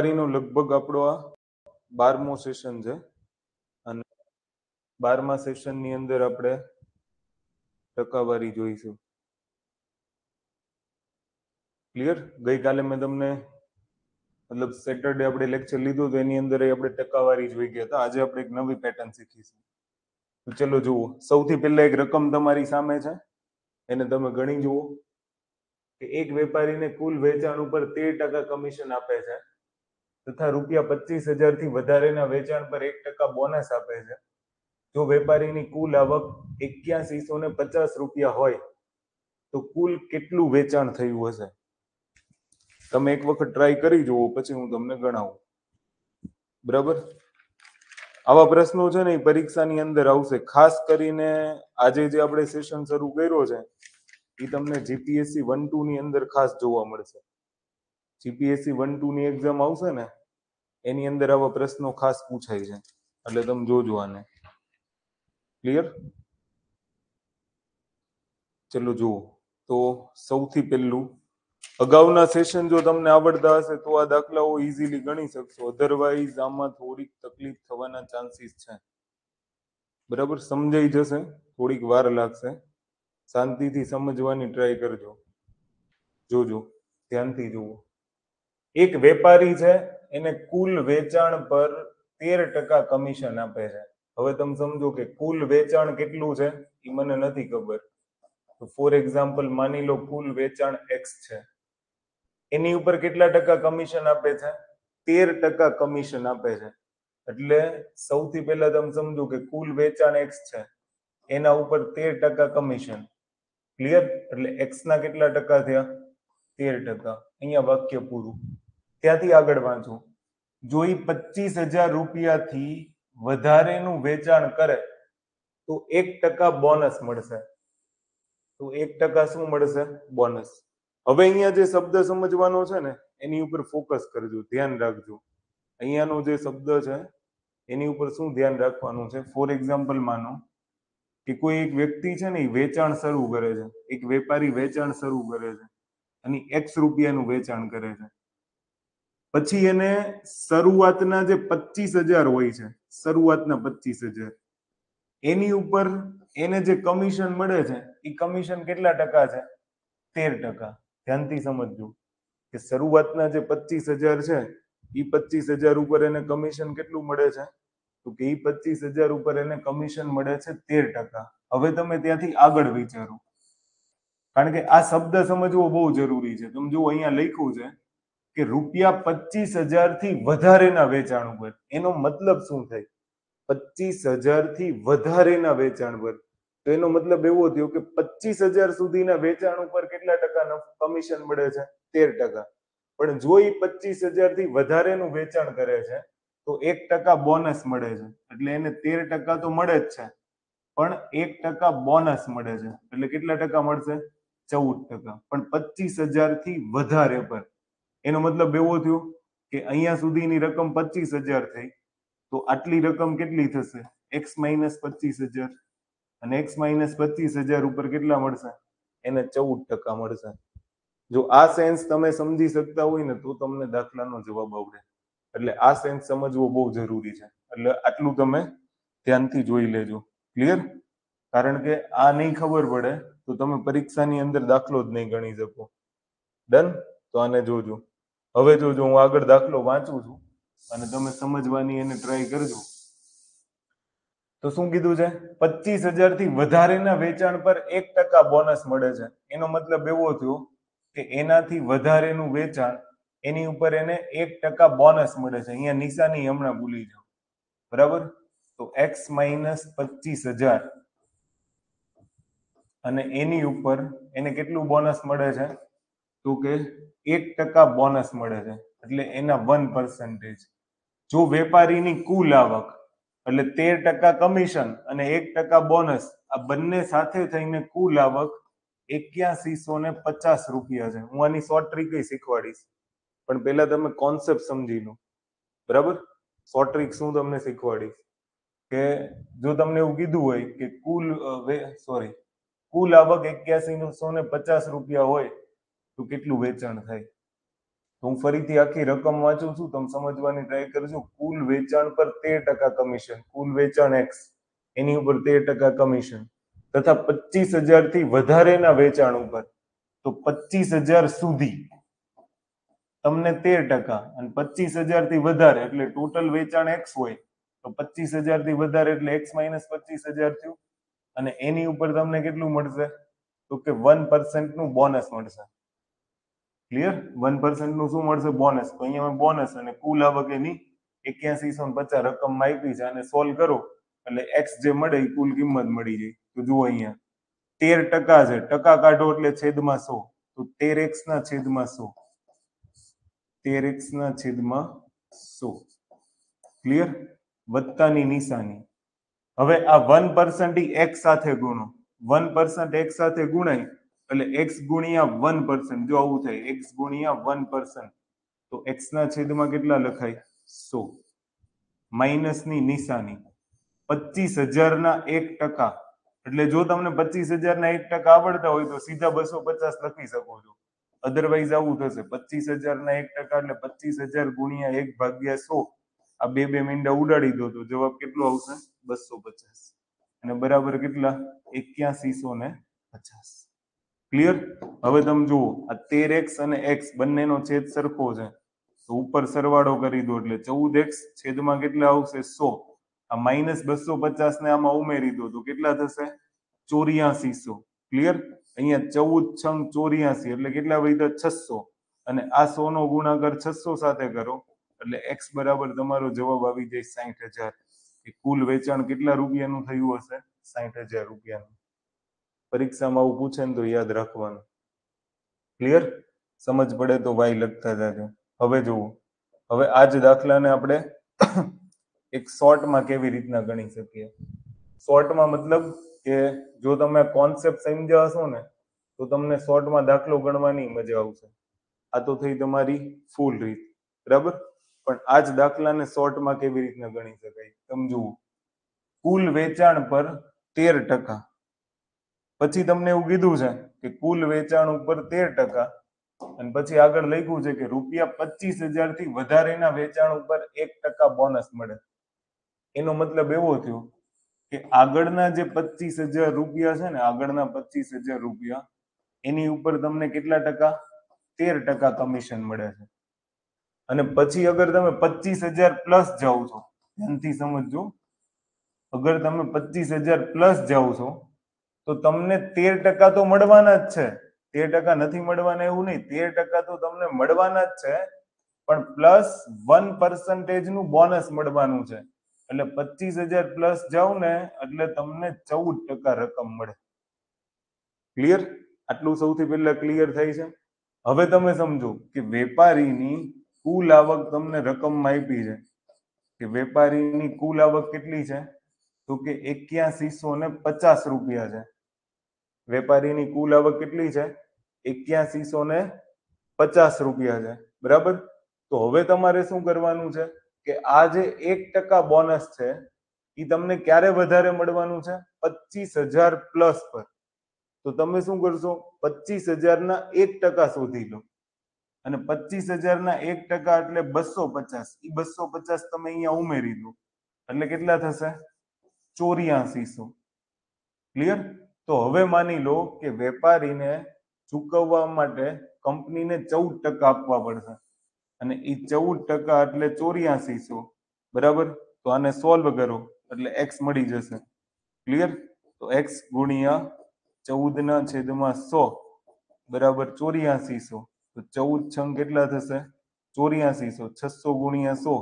નું લગભગ આપણો આ બારમું સેશન છે અને બારમા સેશનની અંદર આપણે ટકાવારી જોઈશું ક્લિયર ગઈકાલે મેં તમને મતલબ સેટરડે આપણે લેક્ચર લીધું તો એની અંદર આપણે ટકાવારી જોઈ ગયા હતા આજે આપણે એક નવી પેટર્ન શીખીશું ચલો જુઓ સૌથી પહેલા એક રકમ તમારી સામે છે એને તમે ગણી જુઓ કે એક વેપારીને કુલ વેચાણ ઉપર તેર ટકા કમિશન આપે છે તથા રૂપિયા પચીસ થી વધારેના વેચાણ પર એક ટકા બોનસ આપે છે જો વેપારીની કુલ આવક એક્યાસીસો ને પચાસ રૂપિયા હોય તો કુલ કેટલું વેચાણ થયું હશે તમે એક વખત ટ્રાય કરી જુઓ પછી હું તમને ગણાવું બરાબર આવા પ્રશ્નો છે ને એ પરીક્ષાની અંદર આવશે ખાસ કરીને આજે જે આપણે સેશન શરૂ કર્યો છે એ તમને જીપીએસસી વન ટુ ની અંદર ખાસ જોવા મળશે જીપીએસસી વન ટુ ની એક્ઝામ આવશે ને એની અંદર આવા પ્રશ્નો ખાસ પૂછાય છે એટલે તમે જોજો આને ક્લિયર ચલો જુઓ તો સૌથી પહેલું અગાઉના સેશન જો તમને આવડતા હશે તો આ દાખલાઓ ઇઝીલી ગણી શકશો અધરવાઇઝ આમાં થોડીક તકલીફ થવાના ચાન્સીસ છે બરાબર સમજાઈ જશે થોડીક વાર લાગશે શાંતિથી સમજવાની ટ્રાય કરજો જોજો ધ્યાનથી જુઓ એક વેપારી છે એને કુલ વેચાણ પર તેર ટકા કમિશન આપે છે હવે તમે સમજો કે કુલ વેચાણ કેટલું છે એ મને નથી ખબર તો ફોર એક્ઝામ્પલ માની લો કુલ વેચાણ એક્સ છે એની ઉપર કેટલા ટકા કમિશન આપે છે તેર ટકા કમિશન આપે છે એટલે સૌથી પહેલા તમે સમજો કે કુલ વેચાણ એક્સ છે એના ઉપર તેર ટકા કમિશન ક્લિયર એટલે એક્સ ના કેટલા ટકા થયા તેર ટકા અહીંયા વાક્ય પૂરું ત્યાંથી આગળ વાંચો જો એ પચીસ હજાર રૂપિયાથી વધારેનું વેચાણ કરે તો એક ટકા બોનસ મળશે તો એક ટકા શું મળશે બોનસ હવે અહીંયા જે શબ્દ સમજવાનો છે ને એની ઉપર ફોકસ કરજો ધ્યાન રાખજો અહીંયાનો જે શબ્દ છે એની ઉપર શું ધ્યાન રાખવાનું છે ફોર એક્ઝામ્પલ માનો કે કોઈ એક વ્યક્તિ છે ને એ વેચાણ શરૂ કરે છે એક વેપારી વેચાણ શરૂ કરે છે અને એક્સ રૂપિયાનું વેચાણ કરે છે પછી એને શરૂઆતના જે પચીસ હજાર હોય છે શરૂઆતના પચીસ હજાર એની ઉપર એને જે કમિશન મળે છે એ કમિશન કેટલા ટકા છે તેર ટકા ધ્યાનથી સમજજો કે શરૂઆતના જે પચીસ હજાર છે એ પચીસ હજાર ઉપર એને કમિશન કેટલું મળે છે તો કે એ પચીસ હજાર ઉપર એને કમિશન મળે છે તેર ટકા હવે તમે ત્યાંથી આગળ વિચારો કારણ કે આ શબ્દ સમજવો બહુ જરૂરી છે તમે જો અહીંયા લખ્યું છે કે રૂપિયા પચીસ થી વધારેના વેચાણ ઉપર એનો મતલબ શું થાય પચીસ હજારથી વધારેના વેચાણ પર તો એનો મતલબ એવો થયો કે પચીસ હજાર સુધીના વેચાણ ઉપર કેટલા ટકા કમિશન મળે છે તેર ટકા પણ જો એ પચીસ થી વધારેનું વેચાણ કરે છે તો એક ટકા બોનસ મળે છે એટલે એને તેર ટકા તો મળે જ છે પણ એક ટકા બોનસ મળે છે એટલે કેટલા ટકા મળશે ચૌદ ટકા પણ પચીસ થી વધારે પર એનો મતલબ એવો થયો કે અહીંયા સુધીની રકમ પચીસ હજાર થઈ તો આટલી રકમ કેટલી થશે એક્સ માઇનસ પચીસ હજાર અને એક્સ માઇનસ પચીસ હજાર ઉપર કેટલા મળશે એને ચૌદ ટકા મળશે જો આ સેન્સ તમે સમજી શકતા હોય ને તો તમને દાખલાનો જવાબ આવડે એટલે આ સેન્સ સમજવો બહુ જરૂરી છે એટલે આટલું તમે ધ્યાનથી જોઈ લેજો ક્લિયર કારણ કે આ નહીં ખબર પડે તો તમે પરીક્ષાની અંદર દાખલો જ નહીં ગણી શકો ડન તો આને જોજો હવે જો હું આગળ દાખલો વાંચું છું અને તમે સમજવાની એને ટ્રાય કરજો તો શું કીધું છે પચીસ હજાર થી વધારેના વેચાણ પર એક ટકા બોનસ મળે છે એનો મતલબ એવો થયો કે એનાથી વધારેનું વેચાણ એની ઉપર એને એક ટકા બોનસ મળે છે અહીંયા નિશાની હમણાં ભૂલી જાઓ બરાબર તો એક્સ માઇનસ પચીસ હજાર અને એની ઉપર એને કેટલું બોનસ મળે છે તો કે એક ટકા બોનસ મળે છે એટલે એના વન પર્સન્ટેજ જો વેપારીની કુલ આવક એટલે તેર ટકા કમિશન અને એક ટકા બોનસ આ બંને સાથે થઈને કુલ આવક સો ને પચાસ રૂપિયા છે હું આની શોર્ટ ટ્રીક શીખવાડીશ પણ પહેલા તમે કોન્સેપ્ટ સમજી લો બરાબર શોર્ટ ટ્રીક શું તમને શીખવાડીશ કે જો તમને એવું કીધું હોય કે કુલ સોરી કુલ આવક એક્યાસી સો ને પચાસ રૂપિયા હોય તો કેટલું વેચાણ થાય તો હું ફરીથી આખી રકમ વાંચું છું તમે સમજવાની ટ્રાય કરજો કુલ વેચાણ પર તેર ટકા કમિશન કુલ વેચાણ એક્સ એની ઉપર તેર ટકા કમિશન તથા પચીસ હજારથી વધારેના વેચાણ ઉપર તો પચીસ હજાર સુધી તમને તેર ટકા અને પચીસ હજાર થી વધારે એટલે ટોટલ વેચાણ એક્સ હોય તો પચીસ હજાર થી વધારે એટલે એક્સ માઇનસ પચીસ હજાર થયું અને એની ઉપર તમને કેટલું મળશે તો કે વન પર્સન્ટ નું બોનસ મળશે ક્લિયર વન પર્સન્ટ નું શું મળશે બોનસ તો અહીંયા બોનસ અને કુલ આવક એક્યાસી એક્યાસીસો પચાસ રકમ માપી છે અને સોલ્વ કરો એટલે એક્સ જે મળે એ કુલ કિંમત મળી જાય તો જુઓ અહીંયા તેર ટકા છે ટકા કાઢો એટલે છેદમાં સો તો તેર એક્સ ના છેદમાં સો તેર એક્સ ના છેદમાં સો ક્લિયર વત્તાની નિશાની હવે આ વન પર્સન્ટ એક્સ સાથે ગુણો વન પર્સન્ટ એક્સ સાથે ગુણાય એટલે એક્સ ગુણ્યા વન પર્સન્ટ જો આવું થાય એક્સ ગુણ્યા વન પર્સન્ટ તો એક્સ ના છેદમાં કેટલા લખાય સો માઇનસની નિશાની પચીસ હજારના એક ટકા એટલે જો તમને પચીસ હજારના એક ટકા આવડતા હોય તો સીધા બસો પચાસ લખી શકો છો અધરવાઇઝ આવું થશે પચીસ હજારના એક ટકા એટલે પચીસ હજાર ગુણ્યા એક ભાગ્યા સો આ બે બે મીંડા ઉડાડી દો તો જવાબ કેટલો આવશે બસો પચાસ અને બરાબર કેટલા એક્યાસી સો ને પચાસ ક્લિયર હવે તમે જુઓ આ તેર એક્સ અને એક્સ બંનેનો છેદ સરખો છે તો ઉપર સરવાળો કરી દો એટલે ચૌદ એક્સ છેદમાં કેટલા આવશે સો આ માઇનસ બસો પચાસ ને આમાં ઉમેરી દો તો કેટલા થશે ચોર્યાસી સો ક્લિયર અહીંયા ચૌદ છંગ ચોર્યાસી એટલે કેટલા વધ્યા છસો અને આ સો નો ગુણાકાર છસો સાથે કરો એટલે એક્સ બરાબર તમારો જવાબ આવી જાય સાઠ હજાર કુલ વેચાણ કેટલા રૂપિયાનું થયું હશે સાહીઠ હજાર રૂપિયાનું પરીક્ષામાં આવું પૂછે ને તો યાદ રાખવાનું ક્લિયર સમજ પડે તો વાય લખતા જાજો હવે જુઓ હવે આ જ દાખલાને આપણે એક શોર્ટમાં કેવી રીતના ગણી શકીએ શોર્ટમાં મતલબ કે જો તમે કોન્સેપ્ટ સમજ્યા હશો ને તો તમને શોર્ટમાં દાખલો ગણવાની મજા આવશે આ તો થઈ તમારી ફૂલ રીત બરાબર પણ આ જ દાખલાને શોર્ટમાં કેવી રીતના ગણી શકાય તમે જુઓ કુલ વેચાણ પર તેર ટકા પછી તમને એવું કીધું છે કે કુલ વેચાણ ઉપર તેર ટકા અને પછી આગળ લખ્યું છે કે રૂપિયા પચીસ હજાર થી વધારેના વેચાણ ઉપર એક ટકા બોનસ મળે એનો મતલબ એવો થયો કે આગળના જે પચીસ હજાર રૂપિયા છે ને આગળના પચીસ હજાર રૂપિયા એની ઉપર તમને કેટલા ટકા તેર ટકા કમિશન મળે છે અને પછી અગર તમે પચીસ હજાર પ્લસ જાઓ છો ધ્યાનથી સમજજો અગર તમે પચીસ હજાર પ્લસ જાઓ છો તો તમને તેર ટકા તો મળવાના જ છે તેર ટકા નથી મળવાના એવું નહીં તેર ટકા તો તમને મળવાના જ છે પણ પ્લસ વન નું બોનસ મળવાનું છે એટલે પચીસ હજાર પ્લસ જાવ ને એટલે તમને ચૌદ ટકા રકમ મળે ક્લિયર આટલું સૌથી પહેલા ક્લિયર થાય છે હવે તમે સમજો કે વેપારીની કુલ આવક તમને રકમ આપી છે કે વેપારીની કુલ આવક કેટલી છે તો કે એક્યાસીસો ને પચાસ રૂપિયા છે વેપારીની કુલ આવક કેટલી છે એક્યાસીસો ને પચાસ રૂપિયા છે બરાબર તો હવે તમારે શું કરવાનું છે કે આ જે એક ટકા બોનસ છે એ તમને ક્યારે વધારે મળવાનું છે પચીસ હજાર પ્લસ પર તો તમે શું કરશો પચીસ હજારના એક ટકા શોધી લો અને પચીસ હજારના એક ટકા એટલે બસો પચાસ એ બસો પચાસ તમે અહીંયા ઉમેરી દો એટલે કેટલા થશે સો ક્લિયર તો હવે માની લો કે વેપારીને ચૂકવવા માટે કંપનીને ચૌદ ટકા આપવા પડશે અને એ ચૌદ ટકા એટલે સો બરાબર તો આને સોલ્વ કરો એટલે એક્સ મળી જશે ક્લિયર તો એક્સ ગુણ્યા ચૌદના છેદમાં સો બરાબર સો તો ચૌદ છંગ કેટલા થશે સો છસો ગુણ્યા સો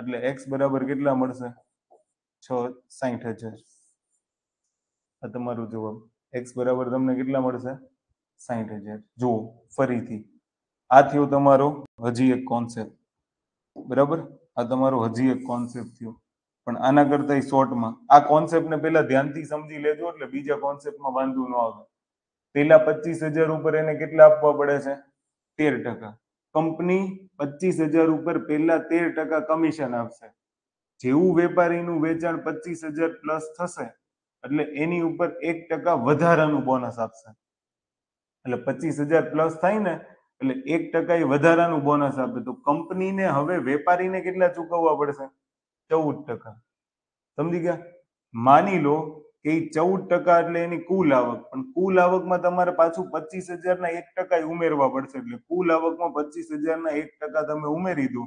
એટલે એક્સ બરાબર કેટલા મળશે છ સાહીઠ હજાર આ તમારો જવાબ એક્સ બરાબર તમને કેટલા મળશે સાહીઠ હજાર જુઓ ફરીથી આ થયો તમારો હજી એક કોન્સેપ્ટ બરાબર આ તમારો હજી એક કોન્સેપ્ટ થયો પણ આના કરતા શોર્ટમાં આ કોન્સેપ્ટને પહેલા ધ્યાનથી સમજી લેજો એટલે બીજા કોન્સેપ્ટમાં વાંધો ન આવે પહેલા પચીસ હજાર ઉપર એને કેટલા આપવા પડે છે તેર ટકા કંપની પચીસ હજાર ઉપર પહેલા તેર ટકા કમિશન આપશે જેવું વેપારીનું વેચાણ પચીસ હજાર પ્લસ થશે એટલે એની ઉપર એક ટકા વધારાનું બોનસ આપશે એટલે પચીસ હજાર પ્લસ થાય ને એટલે એક ટકા એ વધારાનું બોનસ આપે તો કંપનીને હવે વેપારીને કેટલા ચૂકવવા પડશે ચૌદ ટકા સમજી ગયા માની લો કે એ ચૌદ ટકા એટલે એની કુલ આવક પણ કુલ આવકમાં તમારે પાછું પચીસ હજારના એક ટકા ઉમેરવા પડશે એટલે કુલ આવકમાં પચીસ હજારના એક ટકા તમે ઉમેરી દો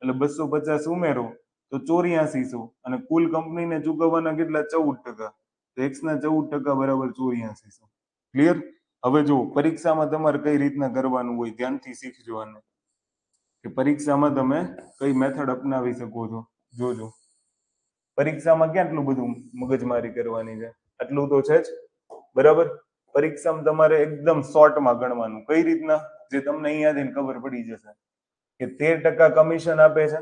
એટલે બસો પચાસ ઉમેરો તો સો અને કુલ કંપનીને ચૂકવવાના કેટલા ચૌદ ટકા તો ના ચૌદ ટકા બરાબર ચોર્યાસી સો ક્લિયર હવે જો પરીક્ષામાં તમારે કઈ રીતના કરવાનું હોય ધ્યાનથી શીખજો આને કે પરીક્ષામાં તમે કઈ મેથડ અપનાવી શકો છો જોજો પરીક્ષામાં ક્યાં આટલું બધું મગજમારી કરવાની છે આટલું તો છે જ બરાબર પરીક્ષામાં તમારે એકદમ શોર્ટમાં ગણવાનું કઈ રીતના જે તમને અહીંયાથી ખબર પડી જશે કે તેર ટકા કમિશન આપે છે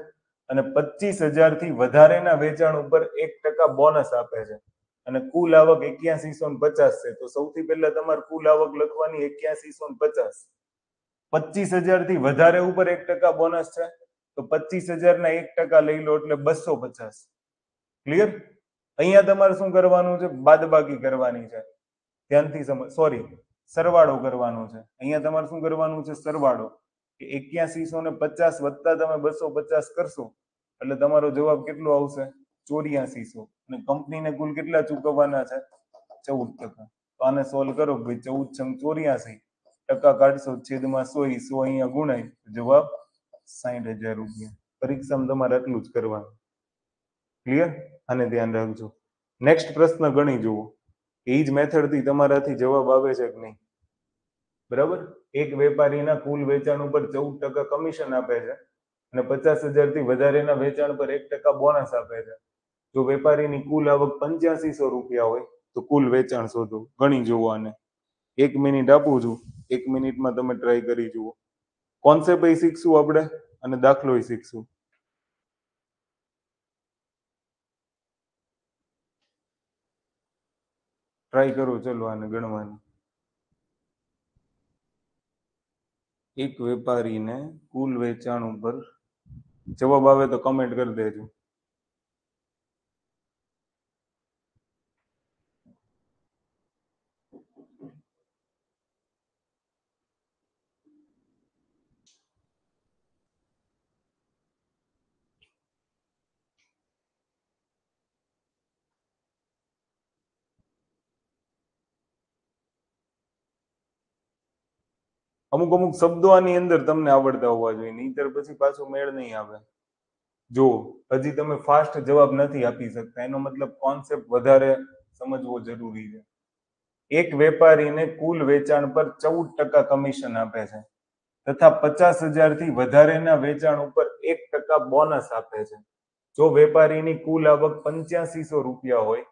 અને પચીસ હજાર થી વધારેના વેચાણ ઉપર એક ટકા બોનસ આપે છે અને કુલ આવક એક્યાસીસો પચાસ છે તો સૌથી પહેલા તમારે કુલ આવક લખવાની એક્યાસીસો પચાસ પચીસ હજાર થી વધારે ઉપર એક ટકા બોનસ છે તો પચીસ હજારના એક ટકા લઈ લો એટલે બસો પચાસ ક્લિયર અહીંયા તમારે શું કરવાનું છે બાદબાકી કરવાની છે ધ્યાનથી સમજ સોરી સરવાળો કરવાનો છે અહીંયા તમારે શું કરવાનું છે સરવાળો કે એક્યાસીસો ને પચાસ વત્તા તમે બસો પચાસ કરશો એટલે તમારો જવાબ કેટલો આવશે સો અને કંપનીને કુલ કેટલા ચૂકવવાના છે ચૌદ ટકા તો આને સોલ્વ કરો ભાઈ ચૌદ છંગ ચોર્યાસી ટકા કાઢશો છેદમાં સો સો અહીંયા ગુણાય જવાબ સાહીઠ હજાર રૂપિયા પરીક્ષામાં તમારે આટલું જ કરવાનું ક્લિયર આને ધ્યાન રાખજો નેક્સ્ટ પ્રશ્ન ગણી જુઓ એ જ મેથડથી તમારાથી જવાબ આવે છે કે નહીં બરાબર એક વેપારીના કુલ વેચાણ ઉપર ચૌદ ટકા કમિશન આપે છે અને પચાસ હજાર થી વધારેના વેચાણ પર એક ટકા બોનસ આપે છે જો વેપારીની કુલ આવક પંચ્યાસી સો રૂપિયા હોય તો કુલ વેચાણ શોધો ગણી જુઓ આને એક મિનિટ આપું છું એક મિનિટમાં તમે ટ્રાય કરી જુઓ કોન્સેપ્ટ એ શીખશું આપણે અને દાખલો શીખશું ટ્રાય કરો ચલો આને ગણવાની એક વેપારીને કુલ વેચાણ ઉપર જવાબ આવે તો કમેન્ટ કરી દેજો અમુક અમુક શબ્દો આની અંદર તમને આવડતા હોવા જોઈએ નહીતર પછી પાછો મેળ નહીં આવે જો હજી તમે ફાસ્ટ જવાબ નથી આપી શકતા એનો મતલબ કોન્સેપ્ટ વધારે સમજવો જરૂરી છે એક વેપારીને કુલ વેચાણ પર ચૌદ ટકા કમિશન આપે છે તથા પચાસ થી વધારેના વેચાણ ઉપર એક ટકા બોનસ આપે છે જો વેપારીની કુલ આવક પંચ્યાસીસો રૂપિયા હોય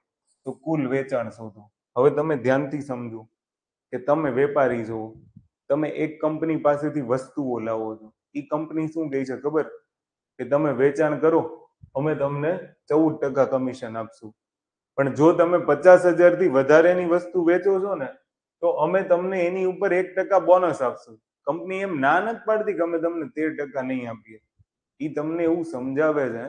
તો કુલ વેચાણ શોધો હવે તમે ધ્યાનથી સમજો કે તમે વેપારી છો તમે એક કંપની પાસેથી વસ્તુઓ લાવો છો એ કંપની શું કહે છે ખબર કે તમે વેચાણ કરો અમે તમને ચૌદ ટકા કમિશન આપશું પણ જો તમે પચાસ હજારથી વધારેની વસ્તુ વેચો છો ને તો અમે તમને એની ઉપર એક ટકા બોનસ આપશું કંપની એમ ના નથી પાડતી કે અમે તમને તેર ટકા નહીં આપીએ એ તમને એવું સમજાવે છે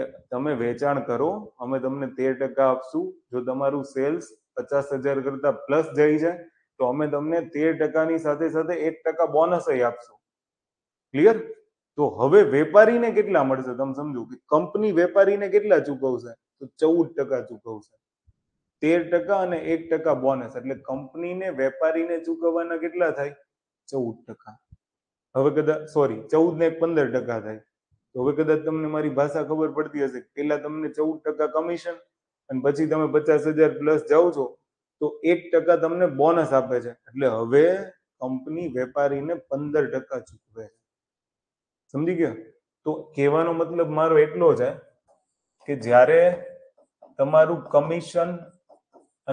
કે તમે વેચાણ કરો અમે તમને તેર ટકા આપશું જો તમારું સેલ્સ પચાસ હજાર કરતા પ્લસ જાય છે તો અમે તમને તેર ટકાની સાથે સાથે એક ટકા બોનસ આપશું ક્લિયર તો હવે વેપારીને કેટલા મળશે તમે સમજો કે કંપની વેપારીને કેટલા ચૂકવશે તો ચૌદ ટકા ચૂકવશે તેર ટકા અને એક ટકા બોનસ એટલે કંપનીને વેપારીને ચૂકવવાના કેટલા થાય ચૌદ ટકા હવે કદાચ સોરી ચૌદ ને પંદર ટકા થાય તો હવે કદાચ તમને મારી ભાષા ખબર પડતી હશે પેલા તમને ચૌદ ટકા કમિશન અને પછી તમે પચાસ હજાર પ્લસ જાઓ છો તો એક ટકા તમને બોનસ આપે છે એટલે હવે કંપની વેપારીને પંદર ટકા ચૂકવે છે સમજી ગયો તો કહેવાનો મતલબ મારો એટલો છે કે જ્યારે તમારું કમિશન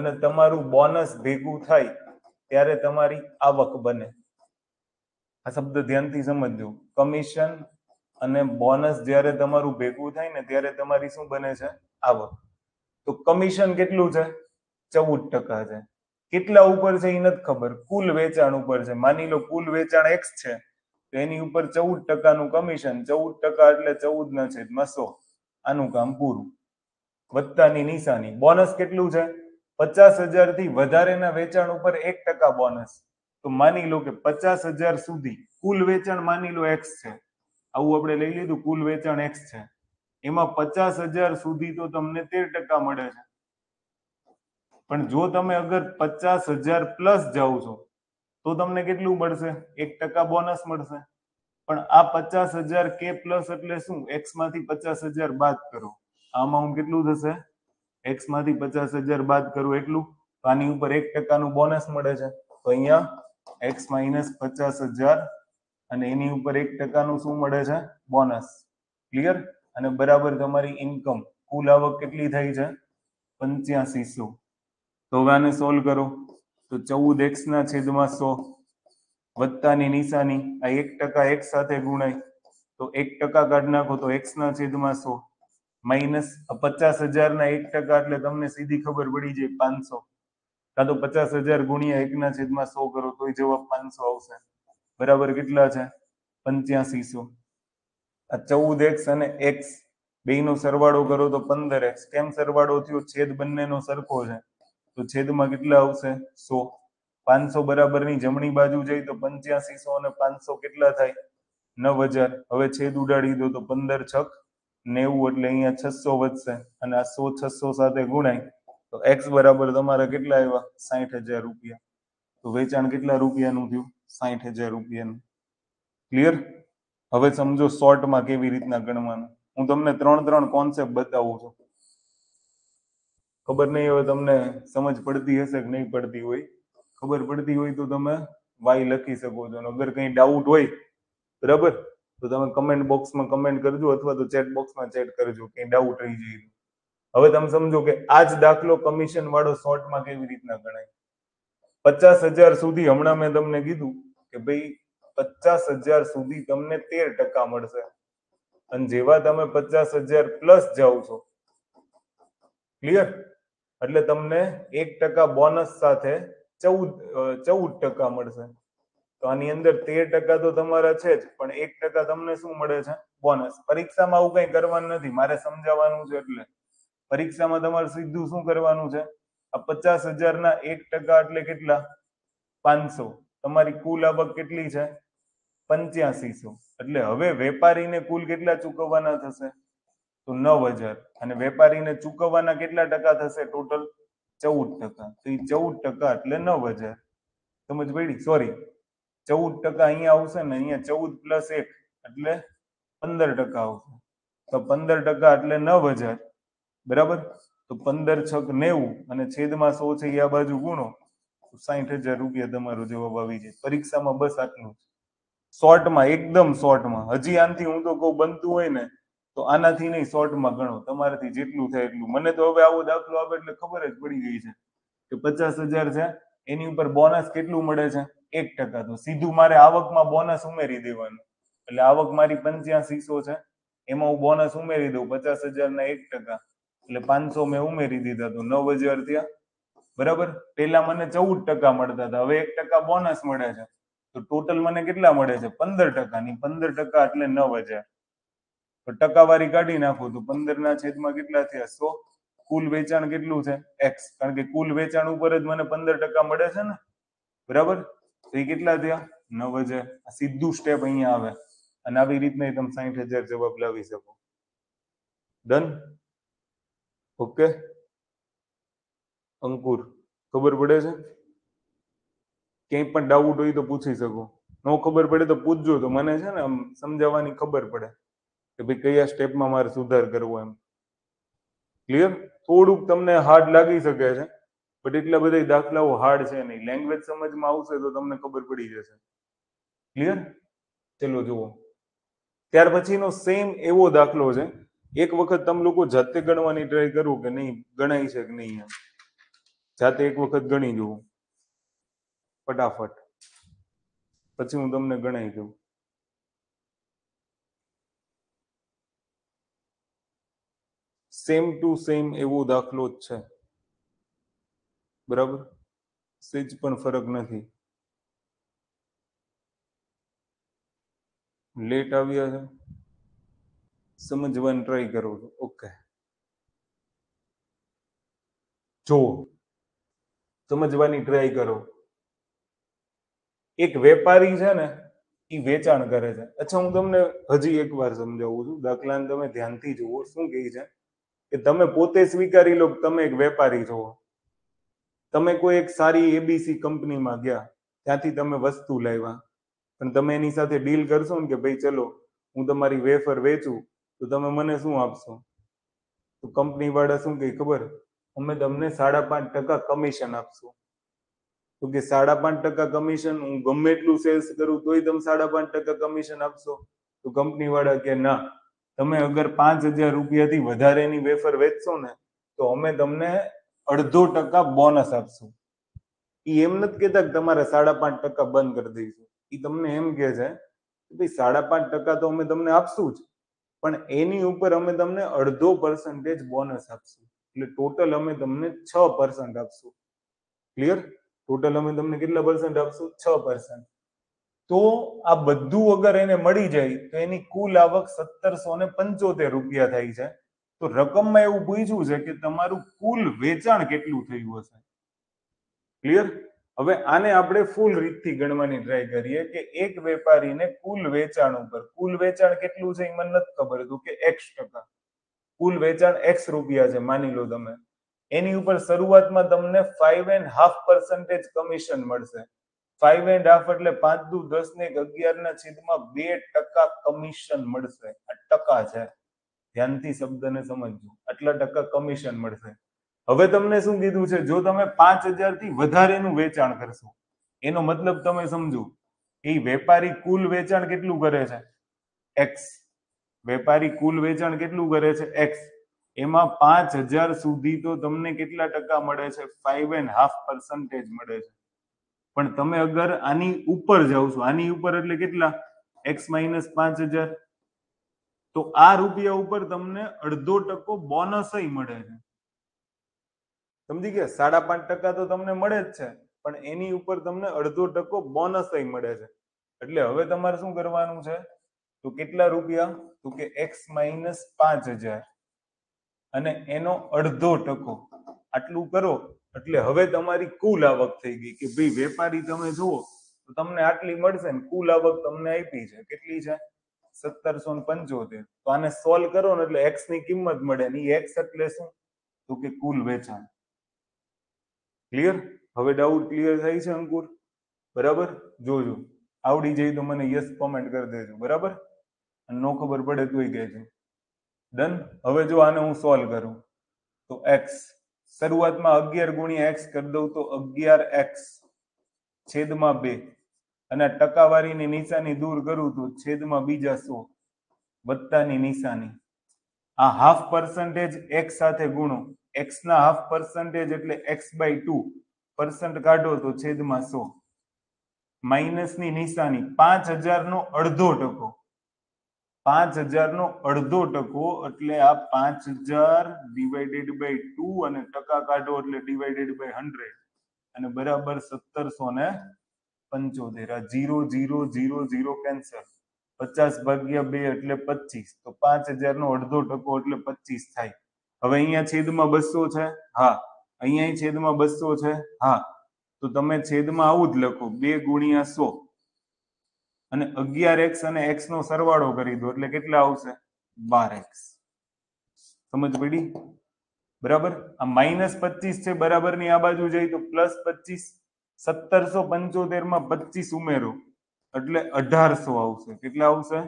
અને તમારું બોનસ ભેગું થાય ત્યારે તમારી આવક બને આ શબ્દ ધ્યાનથી સમજજો કમિશન અને બોનસ જ્યારે તમારું ભેગું થાય ને ત્યારે તમારી શું બને છે આવક તો કમિશન કેટલું છે ચૌદ ટકા છે કેટલા ઉપર છે એ નથી ખબર કુલ વેચાણ ઉપર છે માની લો કુલ વેચાણ એક્સ છે તો એની ઉપર ચૌદ ટકાનું કમિશન ચૌદ ટકા એટલે ચૌદ ના છેદમાં સો આનું કામ પૂરું વત્તાની નિશાની બોનસ કેટલું છે પચાસ હજાર થી વધારેના વેચાણ ઉપર એક ટકા બોનસ તો માની લો કે પચાસ હજાર સુધી કુલ વેચાણ માની લો એક્સ છે આવું આપણે લઈ લીધું કુલ વેચાણ એક્સ છે એમાં પચાસ હજાર સુધી તો તમને તેર ટકા મળે છે પણ જો તમે અગર પચાસ હજાર પ્લસ જાઓ છો તો તમને કેટલું મળશે એક ટકા બોનસ મળશે પણ આ પચાસ હજાર કે પ્લસ એટલે શું એક્સ માંથી પચાસ હજાર બાદ કરો આ અમાઉન્ટ કેટલું થશે એક્સ માંથી પચાસ હજાર બાદ કરો એટલું તો આની ઉપર એક ટકાનું બોનસ મળે છે તો અહીંયા એક્સ માઇનસ પચાસ હજાર અને એની ઉપર એક ટકાનું શું મળે છે બોનસ ક્લિયર અને બરાબર તમારી ઇન્કમ કુલ આવક કેટલી થઈ છે સો તો હવે આને સોલ્વ કરો તો ચૌદ એક્સ ના છેદમાં સો વત્તાની નિશાની આ એક ટકા એક સાથે ગુણાય તો એક ટકા કાઢી નાખો તો એક્સ ના છેદમાં સો માઇનસ પચાસ હજારના એક ટકા એટલે તમને સીધી ખબર પડી જાય પાંચસો કાં તો પચાસ હજાર ગુણ્યા એકના છેદમાં સો કરો તો જવાબ પાંચસો આવશે બરાબર કેટલા છે પંચ્યાસી સો આ ચૌદ એક્સ અને એક્સ બેનો સરવાળો કરો તો પંદર એક્સ કેમ સરવાળો થયો છેદ બંનેનો સરખો છે તો છેદમાં કેટલા આવશે સો પાંચસો બરાબરની જમણી બાજુ જઈ તો પંચ્યાસી સો અને પાંચસો કેટલા થાય નવ હજાર હવે છેદ ઉડાડી દો તો પંદર છક નેવું એટલે અહીંયા છસો વધશે અને આ સો છસો સાથે ગુણાય તો એક્સ બરાબર તમારા કેટલા આવ્યા સાઠ હજાર રૂપિયા તો વેચાણ કેટલા રૂપિયાનું થયું સાઠ હજાર રૂપિયાનું ક્લિયર હવે સમજો શોર્ટમાં કેવી રીતના ગણવાનું હું તમને ત્રણ ત્રણ કોન્સેપ્ટ બતાવું છું ખબર નહીં હવે તમને સમજ પડતી હશે કે નહીં પડતી હોય ખબર પડતી હોય તો તમે વાય લખી શકો છો અને અગર કંઈ ડાઉટ હોય બરાબર તો તમે કમેન્ટ બોક્સમાં કમેન્ટ કરજો અથવા તો ચેટ બોક્સમાં ચેટ કરજો કંઈ ડાઉટ રહી જાય હવે તમે સમજો કે આ જ દાખલો કમિશન વાળો શોર્ટમાં કેવી રીતના ગણાય પચાસ હજાર સુધી હમણાં મેં તમને કીધું કે ભાઈ પચાસ હજાર સુધી તમને તેર ટકા મળશે અને જેવા તમે પચાસ હજાર પ્લસ જાઓ છો ક્લિયર એટલે તમને એક ટકા બોનસ સાથે ચૌદ ચૌદ ટકા મળશે તો આની અંદર તેર ટકા તો તમારા છે જ પણ એક ટકા તમને શું મળે છે બોનસ પરીક્ષામાં આવું કઈ કરવાનું નથી મારે સમજાવવાનું છે એટલે પરીક્ષામાં તમારે સીધું શું કરવાનું છે આ પચાસ હજારના એક ટકા એટલે કેટલા પાંચસો તમારી કુલ આવક કેટલી છે પંચ્યાસીસો એટલે હવે વેપારીને કુલ કેટલા ચૂકવવાના થશે તો નવ હજાર અને વેપારીને ચૂકવવાના કેટલા ટકા થશે ટોટલ ચૌદ ટકા તો એ ચૌદ ટકા એટલે નવ હજાર સમજ પડી સોરી ચૌદ ટકા અહીંયા આવશે ને અહીંયા ચૌદ પ્લસ એક એટલે પંદર ટકા આવશે તો પંદર ટકા એટલે નવ હજાર બરાબર તો પંદર છક નેવું અને છેદમાં સો છે એ આ બાજુ ગુણો સાઠ હજાર રૂપિયા તમારો જવાબ આવી જાય પરીક્ષામાં બસ આટલું શોર્ટમાં એકદમ શોર્ટમાં હજી આનથી હું તો કઉ બનતું હોય ને તો આનાથી નહીં શોર્ટમાં ગણો તમારાથી જેટલું થાય એટલું મને તો હવે આવો દાખલો આવે એટલે ખબર જ પડી ગઈ છે કે પચાસ હજાર છે એની ઉપર બોનસ કેટલું મળે છે એક ટકા તો સીધું મારે આવકમાં બોનસ ઉમેરી દેવાનું એટલે આવક મારી પંચ્યાસી સો છે એમાં હું બોનસ ઉમેરી દઉં પચાસ હજારના એક ટકા એટલે પાંચસો મેં ઉમેરી દીધા તો નવ હજાર ત્યાં બરાબર પેલા મને ચૌદ ટકા મળતા હતા હવે એક ટકા બોનસ મળે છે તો ટોટલ મને કેટલા મળે છે પંદર ટકાની પંદર ટકા એટલે નવ હજાર તો ટકાવારી કાઢી નાખો તો પંદર ના છેદમાં કેટલા થયા સો કુલ વેચાણ કેટલું છે એક્સ કારણ કે કુલ વેચાણ ઉપર જ મને પંદર ટકા મળે છે ને બરાબર તો એ કેટલા થયા નવ હજાર સીધું સ્ટેપ અહીંયા આવે અને આવી રીતના તમે સાહીઠ હજાર જવાબ લાવી શકો ડન ઓકે અંકુર ખબર પડે છે ક્યાંય પણ ડાઉટ હોય તો પૂછી શકો નો ખબર પડે તો પૂછજો તો મને છે ને સમજાવવાની ખબર પડે કે ભાઈ કયા સ્ટેપમાં મારે સુધાર કરવો એમ ક્લિયર થોડુંક તમને હાર્ડ લાગી શકે છે બટ એટલા બધા દાખલાઓ હાર્ડ છે નહીં લેંગ્વેજ સમજમાં આવશે તો તમને ખબર પડી જશે ક્લિયર ચલો જુઓ ત્યાર પછીનો સેમ એવો દાખલો છે એક વખત તમે લોકો જાતે ગણવાની ટ્રાય કરો કે નહીં ગણાય છે કે નહીં એમ જાતે એક વખત ગણી જુઓ ફટાફટ પછી હું તમને ગણાઈ દઉં સેમ ટુ સેમ એવો દાખલો જ છે બરાબર સેજ પણ ફરક નથી લેટ આવ્યા છે સમજવાની ટ્રાય કરો છો ઓકે જુઓ સમજવાની ટ્રાય કરો એક વેપારી છે ને એ વેચાણ કરે છે અચ્છા હું તમને હજી એકવાર સમજાવું છું દાખલાને તમે ધ્યાનથી જુઓ શું કહે છે કે તમે પોતે સ્વીકારી લો તમે એક વેપારી છો તમે કોઈ એક સારી એબીસી કંપનીમાં ગયા ત્યાંથી તમે વસ્તુ લાવ્યા પણ તમે એની સાથે ડીલ કરશો ને કે ભાઈ ચલો હું તમારી વેફર વેચું તો તમે મને શું આપશો તો કંપની વાળા શું કહે ખબર અમે તમને સાડા પાંચ ટકા કમિશન આપશું તો કે સાડા પાંચ ટકા કમિશન હું ગમે એટલું સેલ્સ કરું તોય તમે સાડા પાંચ ટકા કમિશન આપશો તો કંપની વાળા કે ના તમે અગર પાંચ હજાર રૂપિયાથી વધારેની વેફર વેચશો ને તો અમે તમને અડધો ટકા બોનસ આપશું એ એમ નથી કેતા કે તમારે સાડા પાંચ ટકા બંધ કરી દઈશું એ તમને એમ કહે છે કે ભાઈ સાડા પાંચ ટકા તો અમે તમને આપશું જ પણ એની ઉપર અમે તમને અડધો પર્સન્ટેજ બોનસ આપશું એટલે ટોટલ અમે તમને છ પર્સન્ટ આપશું ક્લિયર ટોટલ અમે તમને કેટલા પર્સન્ટ આપશું છ પર્સન્ટ તો આ બધું અગર એને મળી જાય તો એની કુલ આવક સત્તરસો ને પંચોતેર રૂપિયા થાય છે તો રકમમાં એવું પૂછ્યું છે કે તમારું કુલ વેચાણ કેટલું થયું હશે ક્લિયર હવે આને આપણે ફૂલ રીતથી ગણવાની ટ્રાય કરીએ કે એક વેપારીને કુલ વેચાણ ઉપર કુલ વેચાણ કેટલું છે એ મને નથી ખબર હતું કે એક્સ ટકા કુલ વેચાણ એક્સ રૂપિયા છે માની લો તમે એની ઉપર શરૂઆતમાં તમને five and half percentage commission મળશે ફાઈવ એન્ડ હાફ એટલે પાંચ દુ દસ ને અગિયાર ના છેદમાં બે ટકા કમિશન મળશે આ ટકા છે ધ્યાનથી શબ્દને સમજજો આટલા ટકા કમિશન મળશે હવે તમને શું કીધું છે જો તમે પાંચ હજાર થી વધારેનું વેચાણ કરશો એનો મતલબ તમે સમજો એ વેપારી કુલ વેચાણ કેટલું કરે છે એક્સ વેપારી કુલ વેચાણ કેટલું કરે છે એક્સ એમાં પાંચ હજાર સુધી તો તમને કેટલા ટકા મળે છે ફાઈવ એન્ડ હાફ પર્સન્ટેજ મળે છે પણ તમે અગર આની ઉપર જાઓ છો આની ઉપર એટલે કેટલા એક્સ માઇનસ પાંચ હજાર તો આ રૂપિયા ઉપર તમને અડધો ટકો બોનસ મળે છે સમજી ગયા સાડા પાંચ ટકા તો તમને મળે જ છે પણ એની ઉપર તમને અડધો ટકો બોનસ મળે છે એટલે હવે તમારે શું કરવાનું છે તો કેટલા રૂપિયા તો કે એક્સ માઇનસ પાંચ હજાર અને એનો અડધો ટકો આટલું કરો એટલે હવે તમારી કુલ આવક થઈ ગઈ કે ભાઈ વેપારી તમે જુઓ તો તમને આટલી મળશે ને કુલ આવક તમને આપી છે કેટલી છે સત્તરસો પંચોતેર તો આને સોલ્વ કરો ને એટલે એક્સ ની કિંમત મળે ને એક્સ એટલે શું તો કે કુલ વેચાણ ક્લિયર હવે ડાઉટ ક્લિયર થાય છે અંકુર બરાબર જોજો આવડી જાય તો મને યસ કોમેન્ટ કરી દેજો બરાબર નો ખબર પડે તોય કહેજો ડન હવે જો આને હું સોલ્વ કરું તો એક્સ શરૂઆતમાં અગિયાર ગુણ્યા એક્સ કરી દઉં તો અગિયાર એક્સ છેદમાં બે અને ટકાવારીની નિશાની દૂર કરું તો છેદમાં બીજા સો વત્તાની નિશાની આ હાફ પર્સન્ટેજ એક્સ સાથે ગુણો એક્સ ના હાફ પર્સન્ટેજ એટલે એક્સ બાય ટુ પર્સન્ટ કાઢો તો છેદમાં સો માઇનસ ની નિશાની પાંચ હજાર નો અડધો ટકો પાંચ હજાર નો અડધો ટકો એટલે આ પાંચ હજાર ડિવાઇડેડ બાય ટુ અને ટકા કાઢો એટલે ડિવાઇડેડ બાય હંડ્રેડ અને બરાબર સત્તરસો ને પંચોતેર આ zero zero zero zero cancel પચાસ ભાગ્યા બે એટલે પચીસ તો પાંચ હજાર નો અડધો ટકો એટલે પચીસ થાય હવે અહીંયા છેદમાં બસો છે હા અહીંયા છેદમાં બસો છે હા તો તમે છેદમાં આવું જ લખો બે ગુણ્યા સો અને અગિયાર એક્સ અને એક્સ નો સરવાળો કરી દો એટલે કેટલા આવશે બાર એક્સ સમજ પડી બરાબર આ માઇનસ પચીસ છે બરાબર ની આ બાજુ જઈ તો પ્લસ પચીસ સત્તરસો પંચોતેર માં પચીસ ઉમેરો એટલે અઢારસો આવશે કેટલા આવશે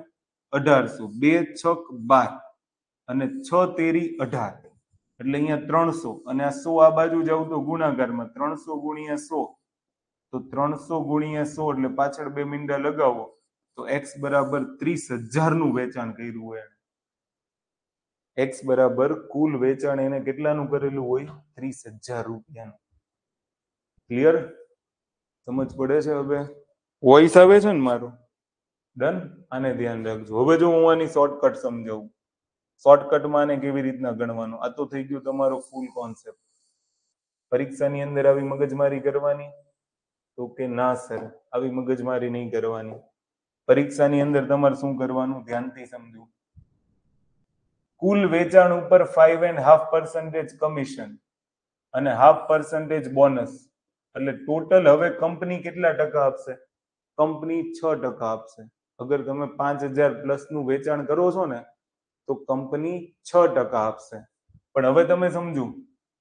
અઢારસો બે છક બાર અને છ તેરી અઢાર એટલે અહીંયા ત્રણસો અને આ સો આ બાજુ જાવ તો ગુણાકારમાં ત્રણસો ગુણ્યા સો તો ત્રણસો ગુણ્યા સો એટલે પાછળ બે મીંડા લગાવો તો એક્સ બરાબર ત્રીસ હજાર નું વેચાણ કર્યું હોય એક્સ બરાબર કુલ વેચાણ એને કેટલાનું કરેલું હોય ત્રીસ હજાર રૂપિયાનું ક્લિયર સમજ પડે છે હવે વોઇસ આવે છે ને મારું ડન આને ધ્યાન રાખજો હવે જો હું આની શોર્ટકટ સમજાવું શોર્ટકટમાં આને કેવી રીતના ગણવાનું આ તો થઈ ગયું તમારો ફૂલ કોન્સેપ્ટ પરીક્ષાની અંદર આવી મગજમારી કરવાની તો કે ના સર આવી મગજમારી નહીં કરવાની પરીક્ષાની અંદર તમારે શું કરવાનું ધ્યાનથી સમજો કુલ વેચાણ ઉપર five and half percentage commission અને હાફ પર્સન્ટેજ બોનસ એટલે ટોટલ હવે કંપની કેટલા ટકા આપશે કંપની છ ટકા આપશે અગર તમે પાંચ હજાર પ્લસ નું વેચાણ કરો છો ને તો કંપની છ ટકા આપશે પણ હવે તમે સમજો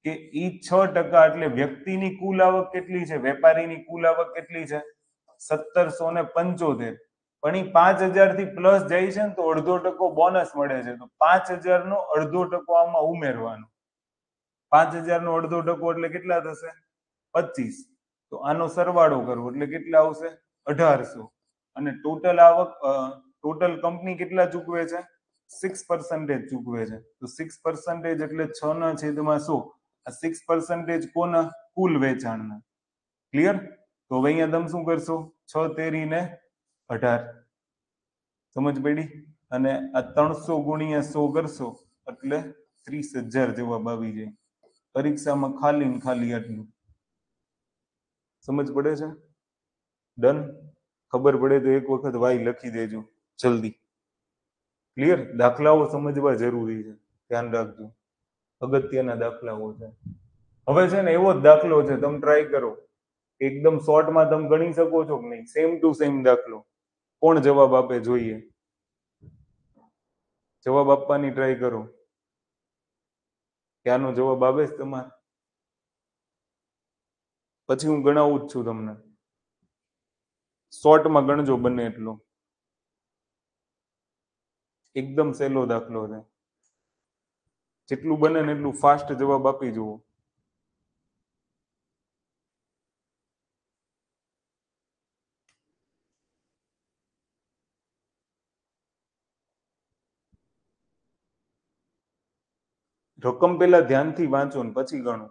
કે ઈ છ ટકા એટલે વ્યક્તિની કુલ આવક કેટલી છે વેપારીની કુલ આવક કેટલી છે સત્તરસો ને પંચોતેર પણ એ પાંચ હજારથી પ્લસ જાય છે ને તો અડધો ટકો બોનસ મળે છે તો પાંચ હજારનો અડધો ટકો આમાં ઉમેરવાનો પાંચ હજારનો અડધો ટકો એટલે કેટલા થશે પચીસ તો આનો સરવાળો કરવો એટલે કેટલા આવશે અઢારસો અને ટોટલ આવક ટોટલ કંપની કેટલા ચૂકવે છે સિક્સ પર્સન્ટેજ ચૂકવે છે તો સિક્સ પર્સન્ટેજ એટલે છ ના છેદમાં સો આ સિક્સ પર્સન્ટેજ કોના કુલ વેચાણના ક્લિયર તો હવે અહીંયા તમે શું કરશો છ તેરી ને અઢાર સમજ પડી અને આ ત્રણસો ગુણ્યા સો કરશો એટલે ત્રીસ હજાર જવાબ આવી જાય પરીક્ષામાં ખાલી ને ખાલી આટલું સમજ પડે છે ડન ખબર પડે તો એક વખત વાય લખી દેજો જલ્દી ક્લિયર દાખલાઓ સમજવા જરૂરી છે ધ્યાન રાખજો અગત્યના દાખલાઓ છે હવે છે ને એવો જ દાખલો છે તમે ટ્રાય કરો એકદમ શોર્ટમાં તમે ગણી શકો છો કે નહીં સેમ ટુ સેમ દાખલો કોણ જવાબ આપે જોઈએ જવાબ આપવાની ટ્રાય કરો કે જવાબ આવે છે તમારે પછી હું ગણાવું જ છું તમને શોર્ટમાં ગણજો બને એટલો એકદમ સહેલો દાખલો છે જેટલું બને ને એટલું ફાસ્ટ જવાબ આપી જુઓ જોખમ પહેલા ધ્યાનથી વાંચો ને પછી ગણો